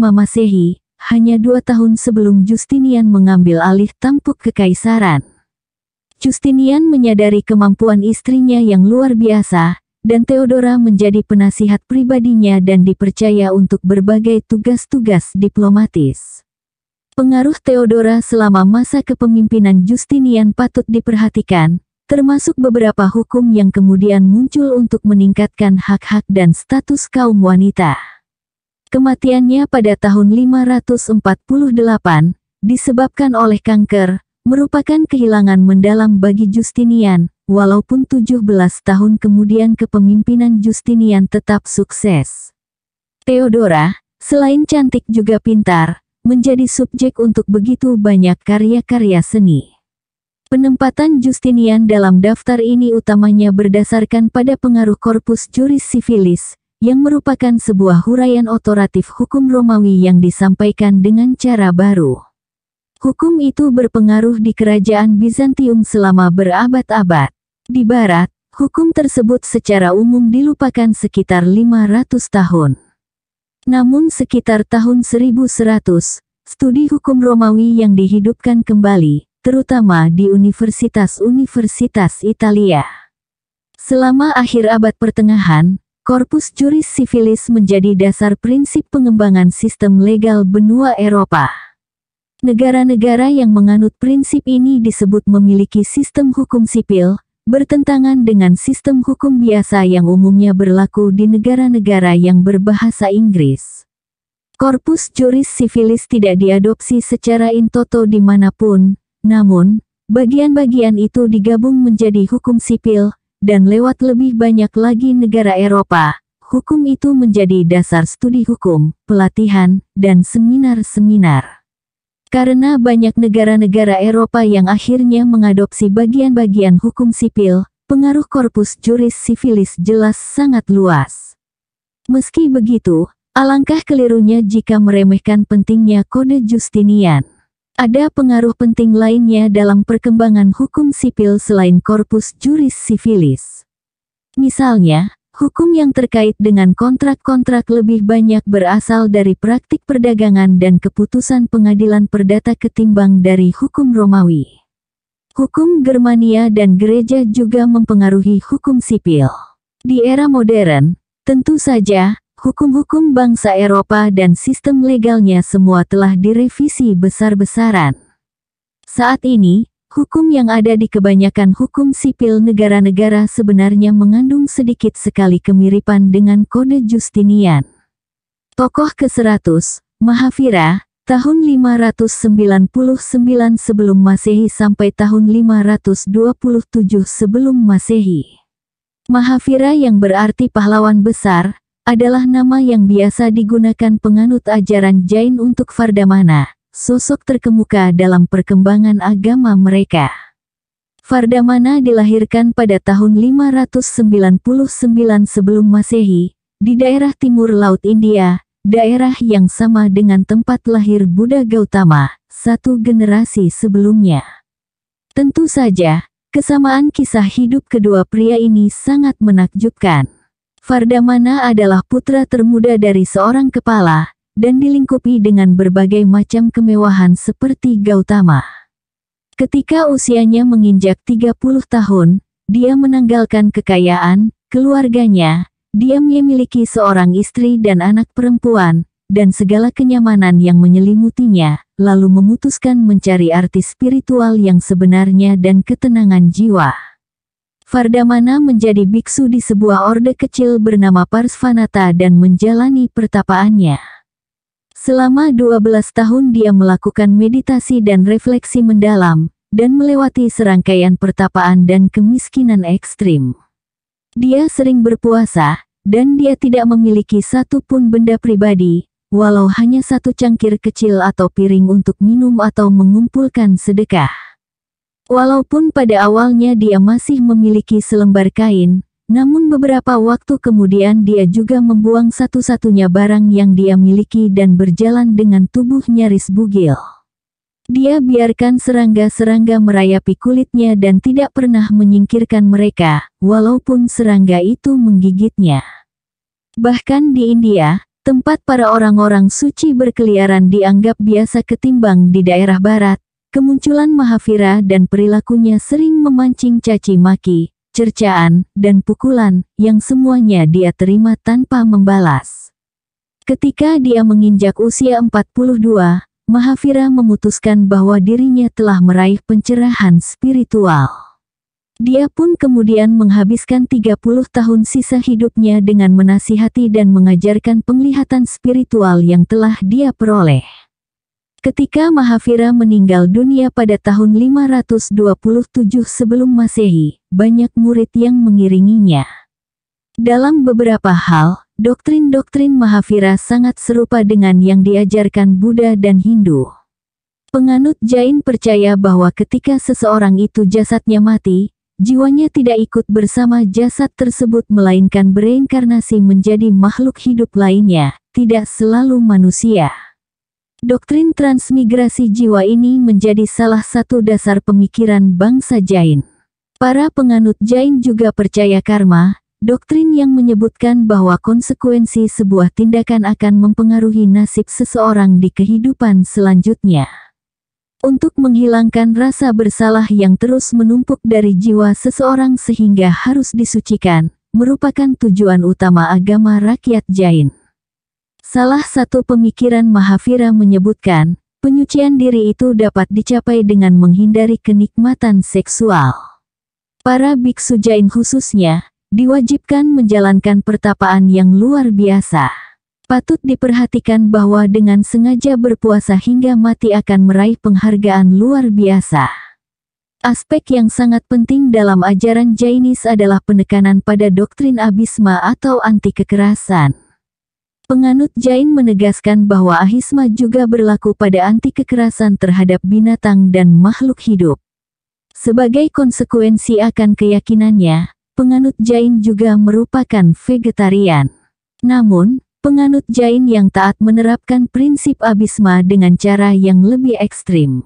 Masehi, hanya dua tahun sebelum Justinian mengambil alih tampuk kekaisaran. Justinian menyadari kemampuan istrinya yang luar biasa, dan Theodora menjadi penasihat pribadinya dan dipercaya untuk berbagai tugas-tugas diplomatis. Pengaruh Theodora selama masa kepemimpinan Justinian patut diperhatikan, termasuk beberapa hukum yang kemudian muncul untuk meningkatkan hak-hak dan status kaum wanita. Kematiannya pada tahun 548 disebabkan oleh kanker, merupakan kehilangan mendalam bagi Justinian, walaupun 17 tahun kemudian kepemimpinan Justinian tetap sukses. Theodora, selain cantik juga pintar, menjadi subjek untuk begitu banyak karya-karya seni. Penempatan Justinian dalam daftar ini utamanya berdasarkan pada pengaruh korpus juris civilis, yang merupakan sebuah huraian otoratif hukum Romawi yang disampaikan dengan cara baru. Hukum itu berpengaruh di kerajaan Bizantium selama berabad-abad. Di barat, hukum tersebut secara umum dilupakan sekitar 500 tahun. Namun sekitar tahun 1100, studi hukum Romawi yang dihidupkan kembali, terutama di universitas-universitas Italia. Selama akhir abad pertengahan, korpus juris civilis menjadi dasar prinsip pengembangan sistem legal benua Eropa. Negara-negara yang menganut prinsip ini disebut memiliki sistem hukum sipil, bertentangan dengan sistem hukum biasa yang umumnya berlaku di negara-negara yang berbahasa Inggris. Korpus juris sivilis tidak diadopsi secara in toto manapun. namun, bagian-bagian itu digabung menjadi hukum sipil, dan lewat lebih banyak lagi negara Eropa. Hukum itu menjadi dasar studi hukum, pelatihan, dan seminar-seminar. Karena banyak negara-negara Eropa yang akhirnya mengadopsi bagian-bagian hukum sipil, pengaruh korpus juris sivilis jelas sangat luas. Meski begitu, alangkah kelirunya jika meremehkan pentingnya kode Justinian. Ada pengaruh penting lainnya dalam perkembangan hukum sipil selain korpus juris sivilis. Misalnya, Hukum yang terkait dengan kontrak-kontrak lebih banyak berasal dari praktik perdagangan dan keputusan pengadilan perdata ketimbang dari hukum Romawi. Hukum Germania dan gereja juga mempengaruhi hukum sipil. Di era modern, tentu saja, hukum-hukum bangsa Eropa dan sistem legalnya semua telah direvisi besar-besaran. Saat ini, Hukum yang ada di kebanyakan hukum sipil negara-negara sebenarnya mengandung sedikit sekali kemiripan dengan kode Justinian. Tokoh ke-100, Mahavira, tahun 599 sebelum Masehi sampai tahun 527 sebelum Masehi. Mahavira yang berarti pahlawan besar, adalah nama yang biasa digunakan penganut ajaran Jain untuk Vardamana, sosok terkemuka dalam perkembangan agama mereka. Fardamana dilahirkan pada tahun 599 sebelum Masehi, di daerah timur Laut India, daerah yang sama dengan tempat lahir Buddha Gautama, satu generasi sebelumnya. Tentu saja, kesamaan kisah hidup kedua pria ini sangat menakjubkan. Fardamana adalah putra termuda dari seorang kepala, dan dilingkupi dengan berbagai macam kemewahan seperti Gautama. Ketika usianya menginjak 30 tahun, dia menanggalkan kekayaan, keluarganya, dia memiliki seorang istri dan anak perempuan, dan segala kenyamanan yang menyelimutinya, lalu memutuskan mencari arti spiritual yang sebenarnya dan ketenangan jiwa. Vardamana menjadi biksu di sebuah orde kecil bernama Parsvanata dan menjalani pertapaannya. Selama 12 tahun dia melakukan meditasi dan refleksi mendalam, dan melewati serangkaian pertapaan dan kemiskinan ekstrim. Dia sering berpuasa, dan dia tidak memiliki satu pun benda pribadi, walau hanya satu cangkir kecil atau piring untuk minum atau mengumpulkan sedekah. Walaupun pada awalnya dia masih memiliki selembar kain, namun beberapa waktu kemudian dia juga membuang satu-satunya barang yang dia miliki dan berjalan dengan tubuh nyaris bugil. Dia biarkan serangga-serangga merayapi kulitnya dan tidak pernah menyingkirkan mereka, walaupun serangga itu menggigitnya. Bahkan di India, tempat para orang-orang suci berkeliaran dianggap biasa ketimbang di daerah barat, kemunculan Mahavira dan perilakunya sering memancing caci maki, cercaan, dan pukulan, yang semuanya dia terima tanpa membalas. Ketika dia menginjak usia 42, Mahavira memutuskan bahwa dirinya telah meraih pencerahan spiritual. Dia pun kemudian menghabiskan 30 tahun sisa hidupnya dengan menasihati dan mengajarkan penglihatan spiritual yang telah dia peroleh. Ketika Mahavira meninggal dunia pada tahun 527 sebelum masehi, banyak murid yang mengiringinya. Dalam beberapa hal, doktrin-doktrin Mahavira sangat serupa dengan yang diajarkan Buddha dan Hindu. Penganut Jain percaya bahwa ketika seseorang itu jasadnya mati, jiwanya tidak ikut bersama jasad tersebut melainkan bereinkarnasi menjadi makhluk hidup lainnya, tidak selalu manusia. Doktrin transmigrasi jiwa ini menjadi salah satu dasar pemikiran bangsa Jain. Para penganut Jain juga percaya karma, doktrin yang menyebutkan bahwa konsekuensi sebuah tindakan akan mempengaruhi nasib seseorang di kehidupan selanjutnya. Untuk menghilangkan rasa bersalah yang terus menumpuk dari jiwa seseorang sehingga harus disucikan, merupakan tujuan utama agama rakyat Jain. Salah satu pemikiran Mahavira menyebutkan, penyucian diri itu dapat dicapai dengan menghindari kenikmatan seksual. Para biksu Jain khususnya, diwajibkan menjalankan pertapaan yang luar biasa. Patut diperhatikan bahwa dengan sengaja berpuasa hingga mati akan meraih penghargaan luar biasa. Aspek yang sangat penting dalam ajaran Jainis adalah penekanan pada doktrin abisma atau anti kekerasan. Penganut Jain menegaskan bahwa ahisma juga berlaku pada anti kekerasan terhadap binatang dan makhluk hidup. Sebagai konsekuensi akan keyakinannya, penganut Jain juga merupakan vegetarian. Namun, penganut Jain yang taat menerapkan prinsip abisma dengan cara yang lebih ekstrim.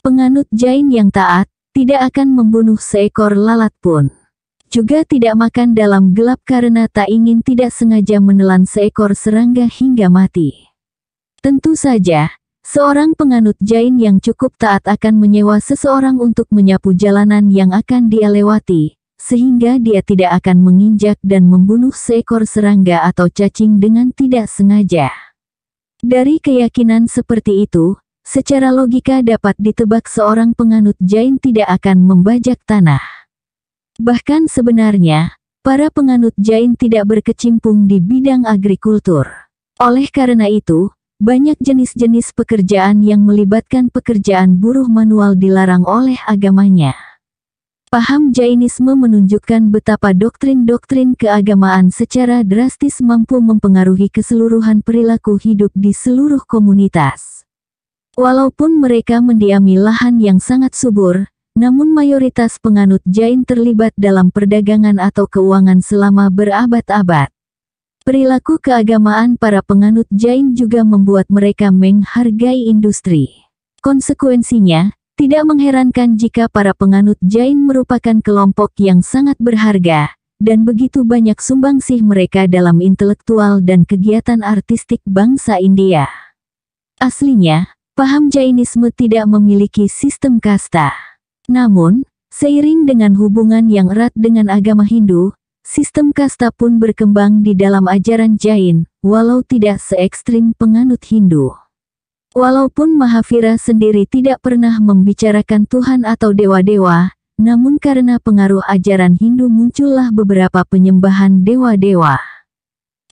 Penganut Jain yang taat tidak akan membunuh seekor lalat pun juga tidak makan dalam gelap karena tak ingin tidak sengaja menelan seekor serangga hingga mati. Tentu saja, seorang penganut Jain yang cukup taat akan menyewa seseorang untuk menyapu jalanan yang akan dia lewati, sehingga dia tidak akan menginjak dan membunuh seekor serangga atau cacing dengan tidak sengaja. Dari keyakinan seperti itu, secara logika dapat ditebak seorang penganut Jain tidak akan membajak tanah. Bahkan sebenarnya, para penganut Jain tidak berkecimpung di bidang agrikultur. Oleh karena itu, banyak jenis-jenis pekerjaan yang melibatkan pekerjaan buruh manual dilarang oleh agamanya. Paham Jainisme menunjukkan betapa doktrin-doktrin keagamaan secara drastis mampu mempengaruhi keseluruhan perilaku hidup di seluruh komunitas. Walaupun mereka mendiami lahan yang sangat subur, namun mayoritas penganut Jain terlibat dalam perdagangan atau keuangan selama berabad-abad. Perilaku keagamaan para penganut Jain juga membuat mereka menghargai industri. Konsekuensinya, tidak mengherankan jika para penganut Jain merupakan kelompok yang sangat berharga, dan begitu banyak sumbangsih mereka dalam intelektual dan kegiatan artistik bangsa India.
Aslinya,
paham Jainisme tidak memiliki sistem kasta. Namun, seiring dengan hubungan yang erat dengan agama Hindu, sistem kasta pun berkembang di dalam ajaran Jain, walau tidak se penganut Hindu. Walaupun Mahavira sendiri tidak pernah membicarakan Tuhan atau dewa-dewa, namun karena pengaruh ajaran Hindu muncullah beberapa penyembahan dewa-dewa.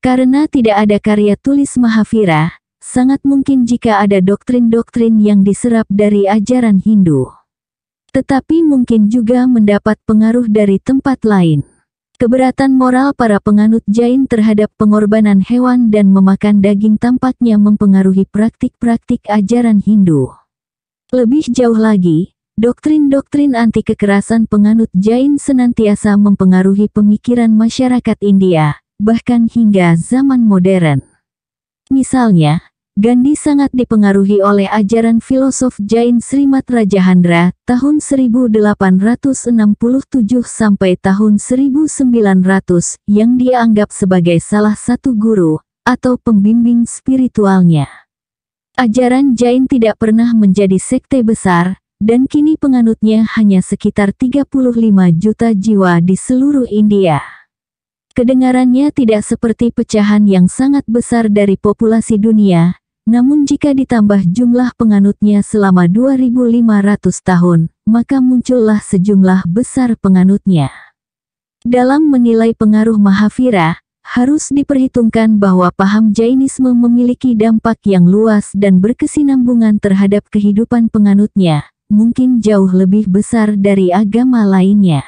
Karena tidak ada karya tulis Mahavira, sangat mungkin jika ada doktrin-doktrin yang diserap dari ajaran Hindu tetapi mungkin juga mendapat pengaruh dari tempat lain. Keberatan moral para penganut Jain terhadap pengorbanan hewan dan memakan daging tampaknya mempengaruhi praktik-praktik ajaran Hindu. Lebih jauh lagi, doktrin-doktrin anti kekerasan penganut Jain senantiasa mempengaruhi pemikiran masyarakat India, bahkan hingga zaman modern. Misalnya, Gandhi sangat dipengaruhi oleh ajaran filosof Jain Srimad Rajahandra tahun 1867 sampai tahun 1900 yang dianggap sebagai salah satu guru atau pembimbing spiritualnya. Ajaran Jain tidak pernah menjadi sekte besar, dan kini penganutnya hanya sekitar 35 juta jiwa di seluruh India. Kedengarannya tidak seperti pecahan yang sangat besar dari populasi dunia, namun jika ditambah jumlah penganutnya selama 2500 tahun, maka muncullah sejumlah besar penganutnya. Dalam menilai pengaruh Mahavira, harus diperhitungkan bahwa paham Jainisme memiliki dampak yang luas dan berkesinambungan terhadap kehidupan penganutnya, mungkin jauh lebih besar dari agama lainnya.